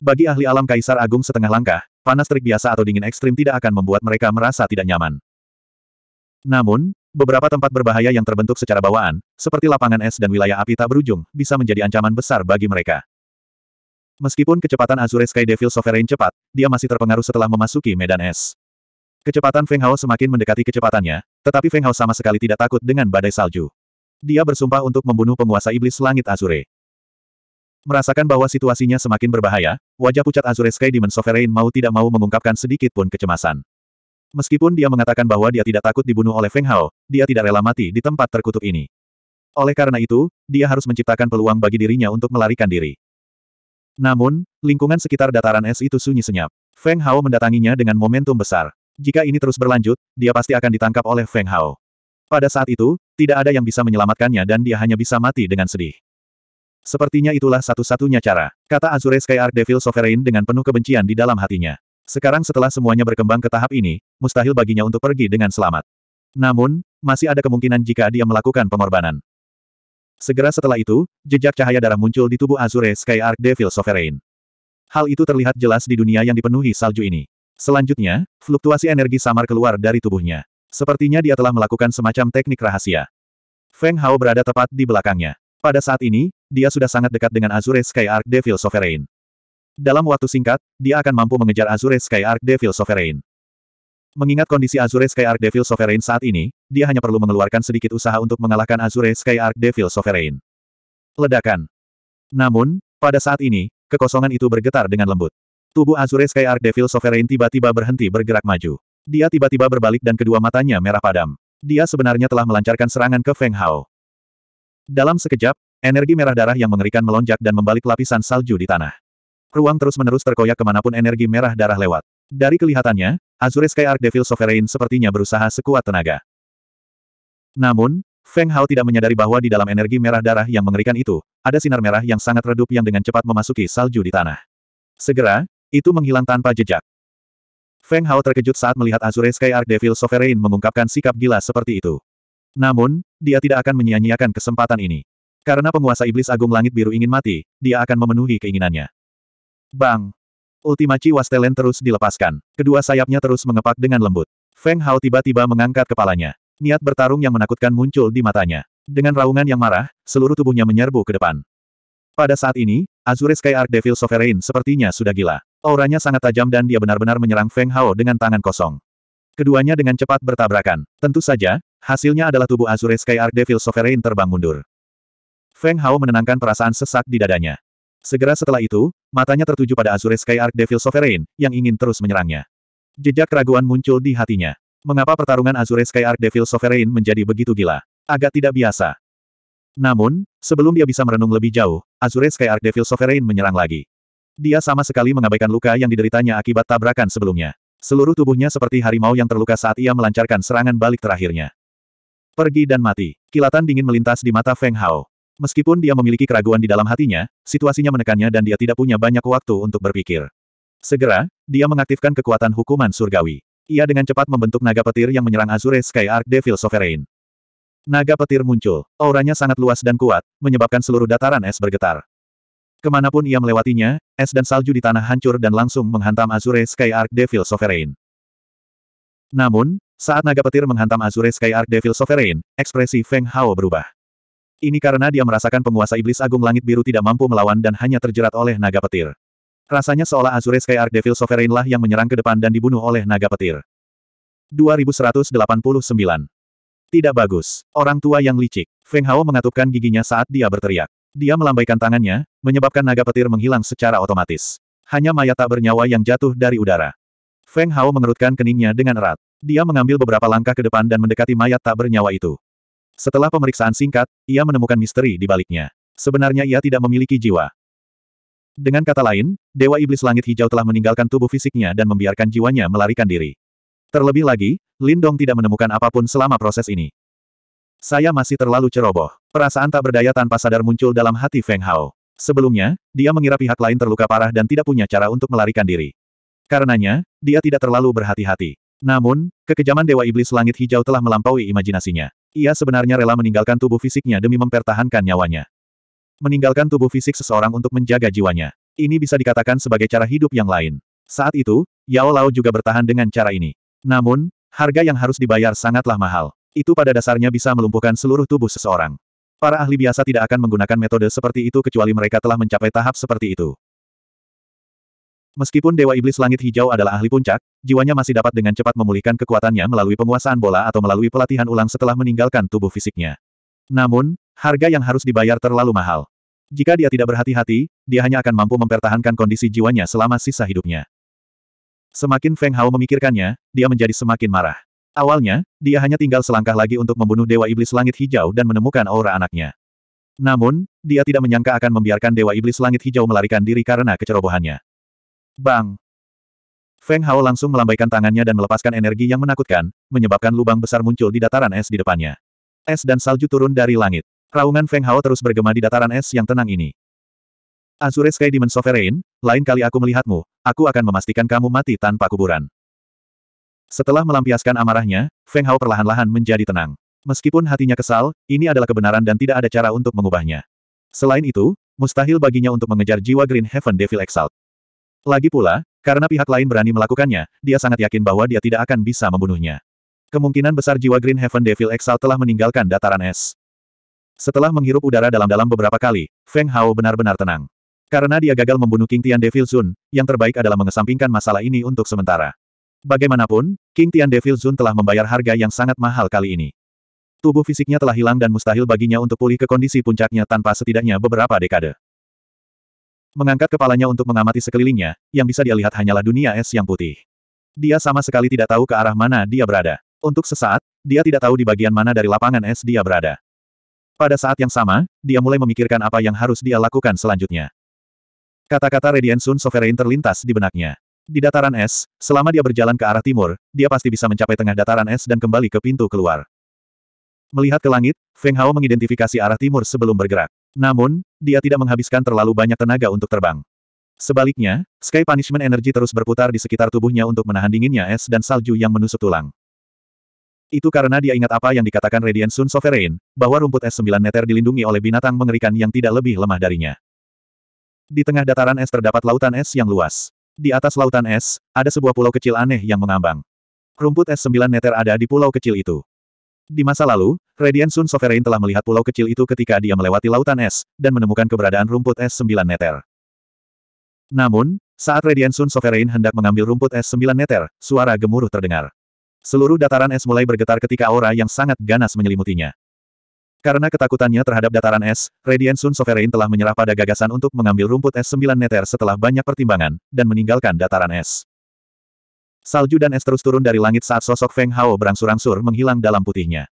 Bagi ahli alam Kaisar Agung setengah langkah, panas terik biasa atau dingin ekstrim tidak akan membuat mereka merasa tidak nyaman. Namun, Beberapa tempat berbahaya yang terbentuk secara bawaan, seperti lapangan es dan wilayah api tak berujung, bisa menjadi ancaman besar bagi mereka. Meskipun kecepatan Azure Sky Devil Sovereign cepat, dia masih terpengaruh setelah memasuki medan es. Kecepatan Feng Hao semakin mendekati kecepatannya, tetapi Feng Hao sama sekali tidak takut dengan badai salju. Dia bersumpah untuk membunuh penguasa iblis langit Azure. Merasakan bahwa situasinya semakin berbahaya, wajah pucat Azure Sky Demon Sovereign mau tidak mau mengungkapkan sedikit pun kecemasan. Meskipun dia mengatakan bahwa dia tidak takut dibunuh oleh Feng Hao, dia tidak rela mati di tempat terkutuk ini. Oleh karena itu, dia harus menciptakan peluang bagi dirinya untuk melarikan diri. Namun, lingkungan sekitar dataran es itu sunyi senyap. Feng Hao mendatanginya dengan momentum besar. Jika ini terus berlanjut, dia pasti akan ditangkap oleh Feng Hao. Pada saat itu, tidak ada yang bisa menyelamatkannya dan dia hanya bisa mati dengan sedih. Sepertinya itulah satu-satunya cara, kata Azure Sky Arc Devil Sovereign dengan penuh kebencian di dalam hatinya. Sekarang setelah semuanya berkembang ke tahap ini, mustahil baginya untuk pergi dengan selamat. Namun, masih ada kemungkinan jika dia melakukan pengorbanan. Segera setelah itu, jejak cahaya darah muncul di tubuh Azure Sky Arc Devil Sovereign. Hal itu terlihat jelas di dunia yang dipenuhi salju ini. Selanjutnya, fluktuasi energi samar keluar dari tubuhnya. Sepertinya dia telah melakukan semacam teknik rahasia. Feng Hao berada tepat di belakangnya. Pada saat ini, dia sudah sangat dekat dengan Azure Sky Arc Devil Sovereign. Dalam waktu singkat, dia akan mampu mengejar Azure Sky Arc Devil Sovereign. Mengingat kondisi Azure Sky Arc Devil Sovereign saat ini, dia hanya perlu mengeluarkan sedikit usaha untuk mengalahkan Azure Sky Arc Devil Sovereign. Ledakan. Namun, pada saat ini, kekosongan itu bergetar dengan lembut. Tubuh Azure Sky Arc Devil Sovereign tiba-tiba berhenti bergerak maju. Dia tiba-tiba berbalik dan kedua matanya merah padam. Dia sebenarnya telah melancarkan serangan ke Feng Hao. Dalam sekejap, energi merah darah yang mengerikan melonjak dan membalik lapisan salju di tanah. Ruang terus-menerus terkoyak kemanapun energi merah darah lewat. Dari kelihatannya, Azure Sky Arc Devil Sovereign sepertinya berusaha sekuat tenaga. Namun, Feng Hao tidak menyadari bahwa di dalam energi merah darah yang mengerikan itu, ada sinar merah yang sangat redup yang dengan cepat memasuki salju di tanah. Segera, itu menghilang tanpa jejak. Feng Hao terkejut saat melihat Azure Sky Arc Devil Sovereign mengungkapkan sikap gila seperti itu. Namun, dia tidak akan menyia-nyiakan kesempatan ini. Karena penguasa iblis agung langit biru ingin mati, dia akan memenuhi keinginannya. Bang! Ultimaci Wastelen terus dilepaskan. Kedua sayapnya terus mengepak dengan lembut. Feng Hao tiba-tiba mengangkat kepalanya. Niat bertarung yang menakutkan muncul di matanya. Dengan raungan yang marah, seluruh tubuhnya menyerbu ke depan. Pada saat ini, Azure Sky Arc Devil Sovereign sepertinya sudah gila. Auranya sangat tajam dan dia benar-benar menyerang Feng Hao dengan tangan kosong. Keduanya dengan cepat bertabrakan. Tentu saja, hasilnya adalah tubuh Azure Sky Arc Devil Sovereign terbang mundur. Feng Hao menenangkan perasaan sesak di dadanya. Segera setelah itu, matanya tertuju pada Azure Sky Arc Devil Sovereign, yang ingin terus menyerangnya. Jejak keraguan muncul di hatinya. Mengapa pertarungan Azure Sky Arc Devil Sovereign menjadi begitu gila? Agak tidak biasa. Namun, sebelum dia bisa merenung lebih jauh, Azure Sky Arc Devil Sovereign menyerang lagi. Dia sama sekali mengabaikan luka yang dideritanya akibat tabrakan sebelumnya. Seluruh tubuhnya seperti harimau yang terluka saat ia melancarkan serangan balik terakhirnya. Pergi dan mati. Kilatan dingin melintas di mata Feng Hao. Meskipun dia memiliki keraguan di dalam hatinya, situasinya menekannya dan dia tidak punya banyak waktu untuk berpikir. Segera, dia mengaktifkan kekuatan hukuman surgawi. Ia dengan cepat membentuk naga petir yang menyerang Azure Sky Arc Devil Sovereign. Naga petir muncul, auranya sangat luas dan kuat, menyebabkan seluruh dataran es bergetar. Kemanapun ia melewatinya, es dan salju di tanah hancur dan langsung menghantam Azure Sky Arc Devil Sovereign. Namun, saat naga petir menghantam Azure Sky Arc Devil Sovereign, ekspresi Feng Hao berubah. Ini karena dia merasakan penguasa iblis agung langit biru tidak mampu melawan dan hanya terjerat oleh naga petir. Rasanya seolah Azure Sky Arc Devil Sovereign lah yang menyerang ke depan dan dibunuh oleh naga petir. 2189. Tidak bagus. Orang tua yang licik. Feng Hao mengatupkan giginya saat dia berteriak. Dia melambaikan tangannya, menyebabkan naga petir menghilang secara otomatis. Hanya mayat tak bernyawa yang jatuh dari udara. Feng Hao mengerutkan keningnya dengan erat. Dia mengambil beberapa langkah ke depan dan mendekati mayat tak bernyawa itu. Setelah pemeriksaan singkat, ia menemukan misteri di baliknya. Sebenarnya ia tidak memiliki jiwa. Dengan kata lain, Dewa Iblis Langit Hijau telah meninggalkan tubuh fisiknya dan membiarkan jiwanya melarikan diri. Terlebih lagi, Lindong tidak menemukan apapun selama proses ini. Saya masih terlalu ceroboh. Perasaan tak berdaya tanpa sadar muncul dalam hati Feng Hao. Sebelumnya, dia mengira pihak lain terluka parah dan tidak punya cara untuk melarikan diri. Karenanya, dia tidak terlalu berhati-hati. Namun, kekejaman Dewa Iblis Langit Hijau telah melampaui imajinasinya. Ia sebenarnya rela meninggalkan tubuh fisiknya demi mempertahankan nyawanya. Meninggalkan tubuh fisik seseorang untuk menjaga jiwanya. Ini bisa dikatakan sebagai cara hidup yang lain. Saat itu, Yao Lao juga bertahan dengan cara ini. Namun, harga yang harus dibayar sangatlah mahal. Itu pada dasarnya bisa melumpuhkan seluruh tubuh seseorang. Para ahli biasa tidak akan menggunakan metode seperti itu kecuali mereka telah mencapai tahap seperti itu. Meskipun Dewa Iblis Langit Hijau adalah ahli puncak, jiwanya masih dapat dengan cepat memulihkan kekuatannya melalui penguasaan bola atau melalui pelatihan ulang setelah meninggalkan tubuh fisiknya. Namun, harga yang harus dibayar terlalu mahal. Jika dia tidak berhati-hati, dia hanya akan mampu mempertahankan kondisi jiwanya selama sisa hidupnya. Semakin Feng Hao memikirkannya, dia menjadi semakin marah. Awalnya, dia hanya tinggal selangkah lagi untuk membunuh Dewa Iblis Langit Hijau dan menemukan aura anaknya. Namun, dia tidak menyangka akan membiarkan Dewa Iblis Langit Hijau melarikan diri karena kecerobohannya. Bang! Feng Hao langsung melambaikan tangannya dan melepaskan energi yang menakutkan, menyebabkan lubang besar muncul di dataran es di depannya. Es dan salju turun dari langit. Raungan Feng Hao terus bergema di dataran es yang tenang ini. Azure Sky Demon Sovereign, lain kali aku melihatmu, aku akan memastikan kamu mati tanpa kuburan. Setelah melampiaskan amarahnya, Feng Hao perlahan-lahan menjadi tenang. Meskipun hatinya kesal, ini adalah kebenaran dan tidak ada cara untuk mengubahnya. Selain itu, mustahil baginya untuk mengejar jiwa Green Heaven Devil Exalt. Lagi pula, karena pihak lain berani melakukannya, dia sangat yakin bahwa dia tidak akan bisa membunuhnya. Kemungkinan besar jiwa Green Heaven Devil Exile telah meninggalkan dataran es. Setelah menghirup udara dalam-dalam beberapa kali, Feng Hao benar-benar tenang. Karena dia gagal membunuh King Tian Devil Zun, yang terbaik adalah mengesampingkan masalah ini untuk sementara. Bagaimanapun, King Tian Devil Zun telah membayar harga yang sangat mahal kali ini. Tubuh fisiknya telah hilang dan mustahil baginya untuk pulih ke kondisi puncaknya tanpa setidaknya beberapa dekade. Mengangkat kepalanya untuk mengamati sekelilingnya, yang bisa dia lihat hanyalah dunia es yang putih. Dia sama sekali tidak tahu ke arah mana dia berada. Untuk sesaat, dia tidak tahu di bagian mana dari lapangan es dia berada. Pada saat yang sama, dia mulai memikirkan apa yang harus dia lakukan selanjutnya. Kata-kata Radiant Sun Sovereign terlintas di benaknya. Di dataran es, selama dia berjalan ke arah timur, dia pasti bisa mencapai tengah dataran es dan kembali ke pintu keluar. Melihat ke langit, Feng Hao mengidentifikasi arah timur sebelum bergerak. Namun, dia tidak menghabiskan terlalu banyak tenaga untuk terbang. Sebaliknya, Sky Punishment Energy terus berputar di sekitar tubuhnya untuk menahan dinginnya es dan salju yang menusuk tulang. Itu karena dia ingat apa yang dikatakan Radiant Sun Sovereign, bahwa rumput es sembilan neter dilindungi oleh binatang mengerikan yang tidak lebih lemah darinya. Di tengah dataran es terdapat lautan es yang luas. Di atas lautan es, ada sebuah pulau kecil aneh yang mengambang. Rumput es sembilan neter ada di pulau kecil itu. Di masa lalu, Radiant Sun Sovereign telah melihat pulau kecil itu ketika dia melewati lautan es, dan menemukan keberadaan rumput es sembilan neter. Namun, saat Radiant Sun Sovereign hendak mengambil rumput es sembilan neter, suara gemuruh terdengar. Seluruh dataran es mulai bergetar ketika aura yang sangat ganas menyelimutinya. Karena ketakutannya terhadap dataran es, Radiant Sun Sovereign telah menyerah pada gagasan untuk mengambil rumput es sembilan neter setelah banyak pertimbangan, dan meninggalkan dataran es. Salju dan es terus turun dari langit saat sosok Feng Hao berangsur-angsur menghilang dalam putihnya.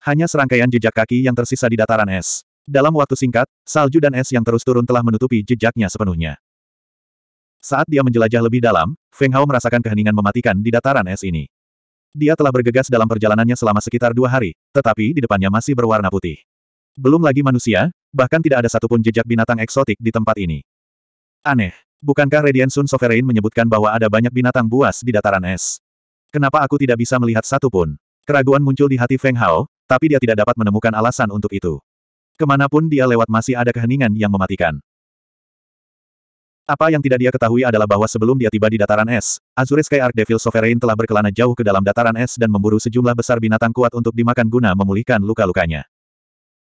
Hanya serangkaian jejak kaki yang tersisa di dataran es. Dalam waktu singkat, salju dan es yang terus turun telah menutupi jejaknya sepenuhnya. Saat dia menjelajah lebih dalam, Feng Hao merasakan keheningan mematikan di dataran es ini. Dia telah bergegas dalam perjalanannya selama sekitar dua hari, tetapi di depannya masih berwarna putih. Belum lagi manusia, bahkan tidak ada satupun jejak binatang eksotik di tempat ini. Aneh. Bukankah Radiant Sun Sovereign menyebutkan bahwa ada banyak binatang buas di dataran es? Kenapa aku tidak bisa melihat satu pun? Keraguan muncul di hati Feng Hao, tapi dia tidak dapat menemukan alasan untuk itu. Kemanapun dia lewat masih ada keheningan yang mematikan. Apa yang tidak dia ketahui adalah bahwa sebelum dia tiba di dataran es, Azure Sky Arc Devil Sovereign telah berkelana jauh ke dalam dataran es dan memburu sejumlah besar binatang kuat untuk dimakan guna memulihkan luka-lukanya.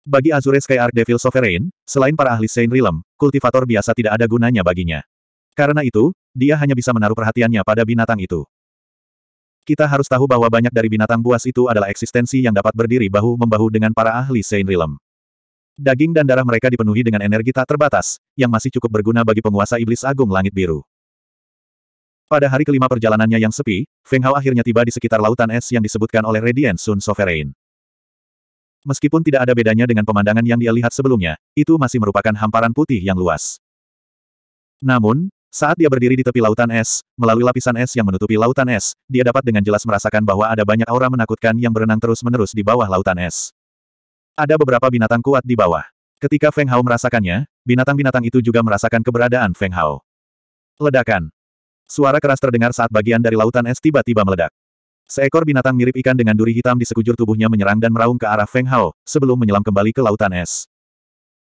Bagi Azure Sky Arc Devil Sovereign, selain para ahli Saint Realm, kultivator biasa tidak ada gunanya baginya. Karena itu, dia hanya bisa menaruh perhatiannya pada binatang itu. Kita harus tahu bahwa banyak dari binatang buas itu adalah eksistensi yang dapat berdiri bahu-membahu dengan para ahli Saint Realm. Daging dan darah mereka dipenuhi dengan energi tak terbatas, yang masih cukup berguna bagi penguasa iblis agung langit biru. Pada hari kelima perjalanannya yang sepi, Feng Hao akhirnya tiba di sekitar lautan es yang disebutkan oleh Radiant Sun Sovereign. Meskipun tidak ada bedanya dengan pemandangan yang dia lihat sebelumnya, itu masih merupakan hamparan putih yang luas. Namun, saat dia berdiri di tepi lautan es, melalui lapisan es yang menutupi lautan es, dia dapat dengan jelas merasakan bahwa ada banyak aura menakutkan yang berenang terus-menerus di bawah lautan es. Ada beberapa binatang kuat di bawah. Ketika Feng Hao merasakannya, binatang-binatang itu juga merasakan keberadaan Feng Hao. Ledakan. Suara keras terdengar saat bagian dari lautan es tiba-tiba meledak. Seekor binatang mirip ikan dengan duri hitam di sekujur tubuhnya menyerang dan meraung ke arah Feng Hao, sebelum menyelam kembali ke lautan es.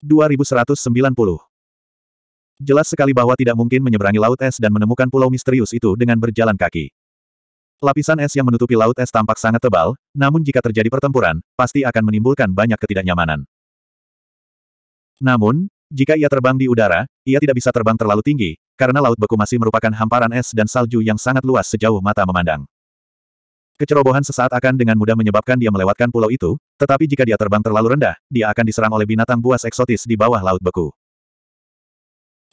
2190 Jelas sekali bahwa tidak mungkin menyeberangi laut es dan menemukan pulau misterius itu dengan berjalan kaki. Lapisan es yang menutupi laut es tampak sangat tebal, namun jika terjadi pertempuran, pasti akan menimbulkan banyak ketidaknyamanan. Namun, jika ia terbang di udara, ia tidak bisa terbang terlalu tinggi, karena laut beku masih merupakan hamparan es dan salju yang sangat luas sejauh mata memandang. Kecerobohan sesaat akan dengan mudah menyebabkan dia melewatkan pulau itu, tetapi jika dia terbang terlalu rendah, dia akan diserang oleh binatang buas eksotis di bawah laut beku.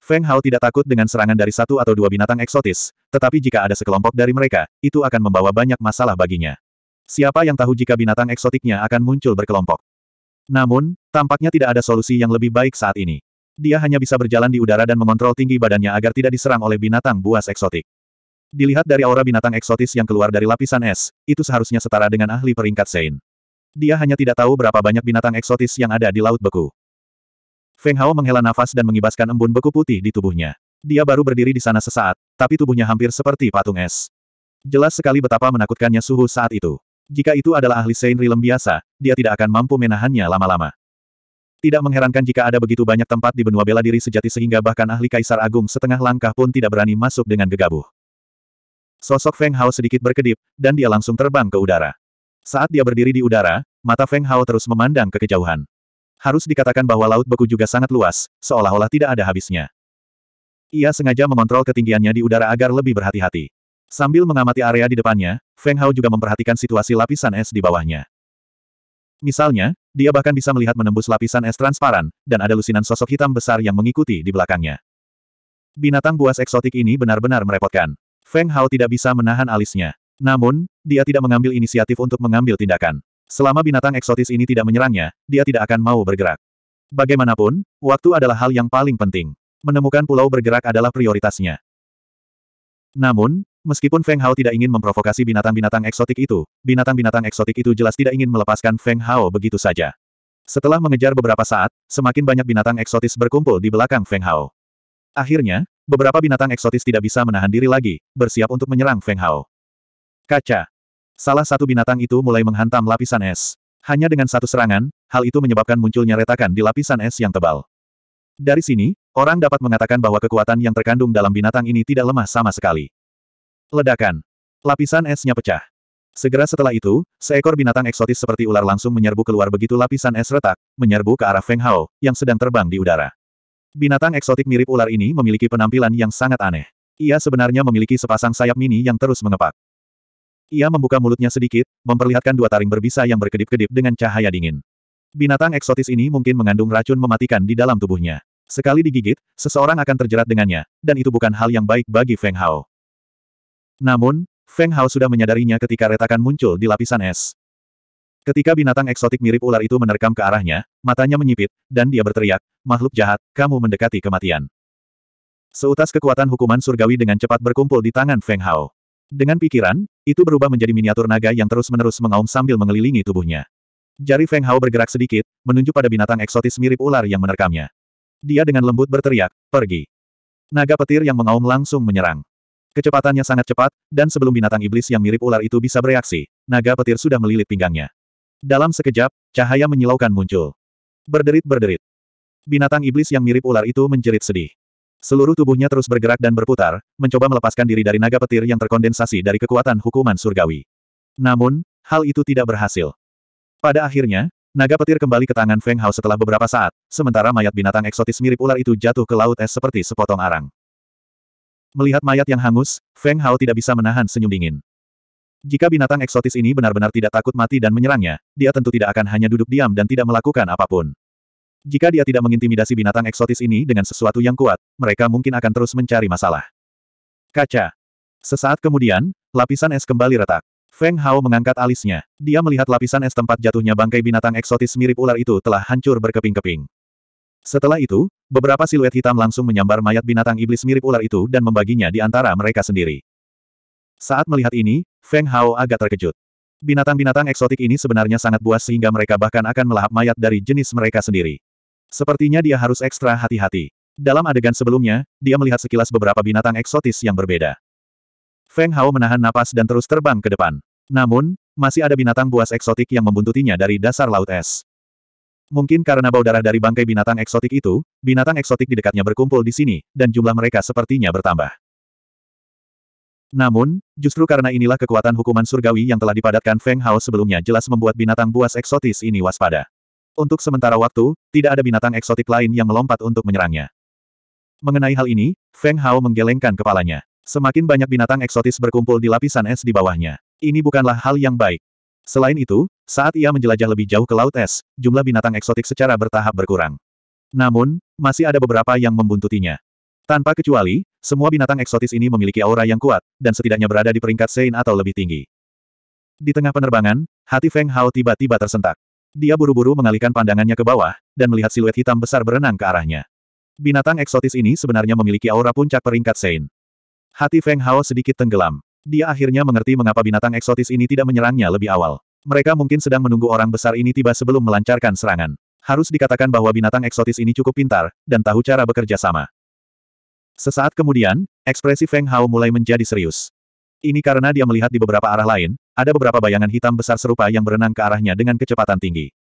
Feng Hao tidak takut dengan serangan dari satu atau dua binatang eksotis, tetapi jika ada sekelompok dari mereka, itu akan membawa banyak masalah baginya. Siapa yang tahu jika binatang eksotiknya akan muncul berkelompok? Namun, tampaknya tidak ada solusi yang lebih baik saat ini. Dia hanya bisa berjalan di udara dan mengontrol tinggi badannya agar tidak diserang oleh binatang buas eksotik. Dilihat dari aura binatang eksotis yang keluar dari lapisan es, itu seharusnya setara dengan ahli peringkat Sein. Dia hanya tidak tahu berapa banyak binatang eksotis yang ada di Laut Beku. Feng Hao menghela nafas dan mengibaskan embun beku putih di tubuhnya. Dia baru berdiri di sana sesaat, tapi tubuhnya hampir seperti patung es. Jelas sekali betapa menakutkannya suhu saat itu. Jika itu adalah ahli Sein Rilem biasa, dia tidak akan mampu menahannya lama-lama. Tidak mengherankan jika ada begitu banyak tempat di benua bela diri sejati sehingga bahkan ahli kaisar agung setengah langkah pun tidak berani masuk dengan gegabah. Sosok Feng Hao sedikit berkedip, dan dia langsung terbang ke udara. Saat dia berdiri di udara, mata Feng Hao terus memandang ke kejauhan. Harus dikatakan bahwa Laut Beku juga sangat luas, seolah-olah tidak ada habisnya. Ia sengaja mengontrol ketinggiannya di udara agar lebih berhati-hati. Sambil mengamati area di depannya, Feng Hao juga memperhatikan situasi lapisan es di bawahnya. Misalnya, dia bahkan bisa melihat menembus lapisan es transparan, dan ada lusinan sosok hitam besar yang mengikuti di belakangnya. Binatang buas eksotik ini benar-benar merepotkan. Feng Hao tidak bisa menahan alisnya. Namun, dia tidak mengambil inisiatif untuk mengambil tindakan. Selama binatang eksotis ini tidak menyerangnya, dia tidak akan mau bergerak. Bagaimanapun, waktu adalah hal yang paling penting. Menemukan pulau bergerak adalah prioritasnya. Namun, meskipun Feng Hao tidak ingin memprovokasi binatang-binatang eksotik itu, binatang-binatang eksotik itu jelas tidak ingin melepaskan Feng Hao begitu saja. Setelah mengejar beberapa saat, semakin banyak binatang eksotis berkumpul di belakang Feng Hao. Akhirnya, Beberapa binatang eksotis tidak bisa menahan diri lagi, bersiap untuk menyerang Feng Hao. Kaca. Salah satu binatang itu mulai menghantam lapisan es. Hanya dengan satu serangan, hal itu menyebabkan munculnya retakan di lapisan es yang tebal. Dari sini, orang dapat mengatakan bahwa kekuatan yang terkandung dalam binatang ini tidak lemah sama sekali. Ledakan. Lapisan esnya pecah. Segera setelah itu, seekor binatang eksotis seperti ular langsung menyerbu keluar begitu lapisan es retak, menyerbu ke arah Feng Hao, yang sedang terbang di udara. Binatang eksotik mirip ular ini memiliki penampilan yang sangat aneh. Ia sebenarnya memiliki sepasang sayap mini yang terus mengepak. Ia membuka mulutnya sedikit, memperlihatkan dua taring berbisa yang berkedip-kedip dengan cahaya dingin. Binatang eksotis ini mungkin mengandung racun mematikan di dalam tubuhnya. Sekali digigit, seseorang akan terjerat dengannya, dan itu bukan hal yang baik bagi Feng Hao. Namun, Feng Hao sudah menyadarinya ketika retakan muncul di lapisan es. Ketika binatang eksotik mirip ular itu menerkam ke arahnya, matanya menyipit, dan dia berteriak, makhluk jahat, kamu mendekati kematian. Seutas kekuatan hukuman surgawi dengan cepat berkumpul di tangan Feng Hao. Dengan pikiran, itu berubah menjadi miniatur naga yang terus-menerus mengaum sambil mengelilingi tubuhnya. Jari Feng Hao bergerak sedikit, menunjuk pada binatang eksotis mirip ular yang menerkamnya. Dia dengan lembut berteriak, pergi. Naga petir yang mengaum langsung menyerang. Kecepatannya sangat cepat, dan sebelum binatang iblis yang mirip ular itu bisa bereaksi, naga petir sudah melilit pinggangnya. Dalam sekejap, cahaya menyilaukan muncul. Berderit-berderit. Binatang iblis yang mirip ular itu menjerit sedih. Seluruh tubuhnya terus bergerak dan berputar, mencoba melepaskan diri dari naga petir yang terkondensasi dari kekuatan hukuman surgawi. Namun, hal itu tidak berhasil. Pada akhirnya, naga petir kembali ke tangan Feng Hao setelah beberapa saat, sementara mayat binatang eksotis mirip ular itu jatuh ke laut es seperti sepotong arang. Melihat mayat yang hangus, Feng Hao tidak bisa menahan senyum dingin. Jika binatang eksotis ini benar-benar tidak takut mati dan menyerangnya, dia tentu tidak akan hanya duduk diam dan tidak melakukan apapun. Jika dia tidak mengintimidasi binatang eksotis ini dengan sesuatu yang kuat, mereka mungkin akan terus mencari masalah. Kaca. Sesaat kemudian, lapisan es kembali retak. Feng Hao mengangkat alisnya. Dia melihat lapisan es tempat jatuhnya bangkai binatang eksotis mirip ular itu telah hancur berkeping-keping. Setelah itu, beberapa siluet hitam langsung menyambar mayat binatang iblis mirip ular itu dan membaginya di antara mereka sendiri. Saat melihat ini, Feng Hao agak terkejut. Binatang-binatang eksotik ini sebenarnya sangat buas sehingga mereka bahkan akan melahap mayat dari jenis mereka sendiri. Sepertinya dia harus ekstra hati-hati. Dalam adegan sebelumnya, dia melihat sekilas beberapa binatang eksotis yang berbeda. Feng Hao menahan napas dan terus terbang ke depan. Namun, masih ada binatang buas eksotik yang membuntutinya dari dasar laut es. Mungkin karena bau darah dari bangkai binatang eksotik itu, binatang eksotik di dekatnya berkumpul di sini, dan jumlah mereka sepertinya bertambah. Namun, justru karena inilah kekuatan hukuman surgawi yang telah dipadatkan Feng Hao sebelumnya jelas membuat binatang buas eksotis ini waspada. Untuk sementara waktu, tidak ada binatang eksotik lain yang melompat untuk menyerangnya. Mengenai hal ini, Feng Hao menggelengkan kepalanya. Semakin banyak binatang eksotis berkumpul di lapisan es di bawahnya. Ini bukanlah hal yang baik. Selain itu, saat ia menjelajah lebih jauh ke laut es, jumlah binatang eksotik secara bertahap berkurang. Namun, masih ada beberapa yang membuntutinya. Tanpa kecuali, semua binatang eksotis ini memiliki aura yang kuat, dan setidaknya berada di peringkat Sein atau lebih tinggi. Di tengah penerbangan, hati Feng Hao tiba-tiba tersentak. Dia buru-buru mengalihkan pandangannya ke bawah, dan melihat siluet hitam besar berenang ke arahnya. Binatang eksotis ini sebenarnya memiliki aura puncak peringkat Sein. Hati Feng Hao sedikit tenggelam. Dia akhirnya mengerti mengapa binatang eksotis ini tidak menyerangnya lebih awal. Mereka mungkin sedang menunggu orang besar ini tiba sebelum melancarkan serangan. Harus dikatakan bahwa binatang eksotis ini cukup pintar, dan tahu cara bekerja sama. Sesaat kemudian, ekspresi Feng Hao mulai menjadi serius. Ini karena dia melihat di beberapa arah lain, ada beberapa bayangan hitam besar serupa yang berenang ke arahnya dengan kecepatan tinggi.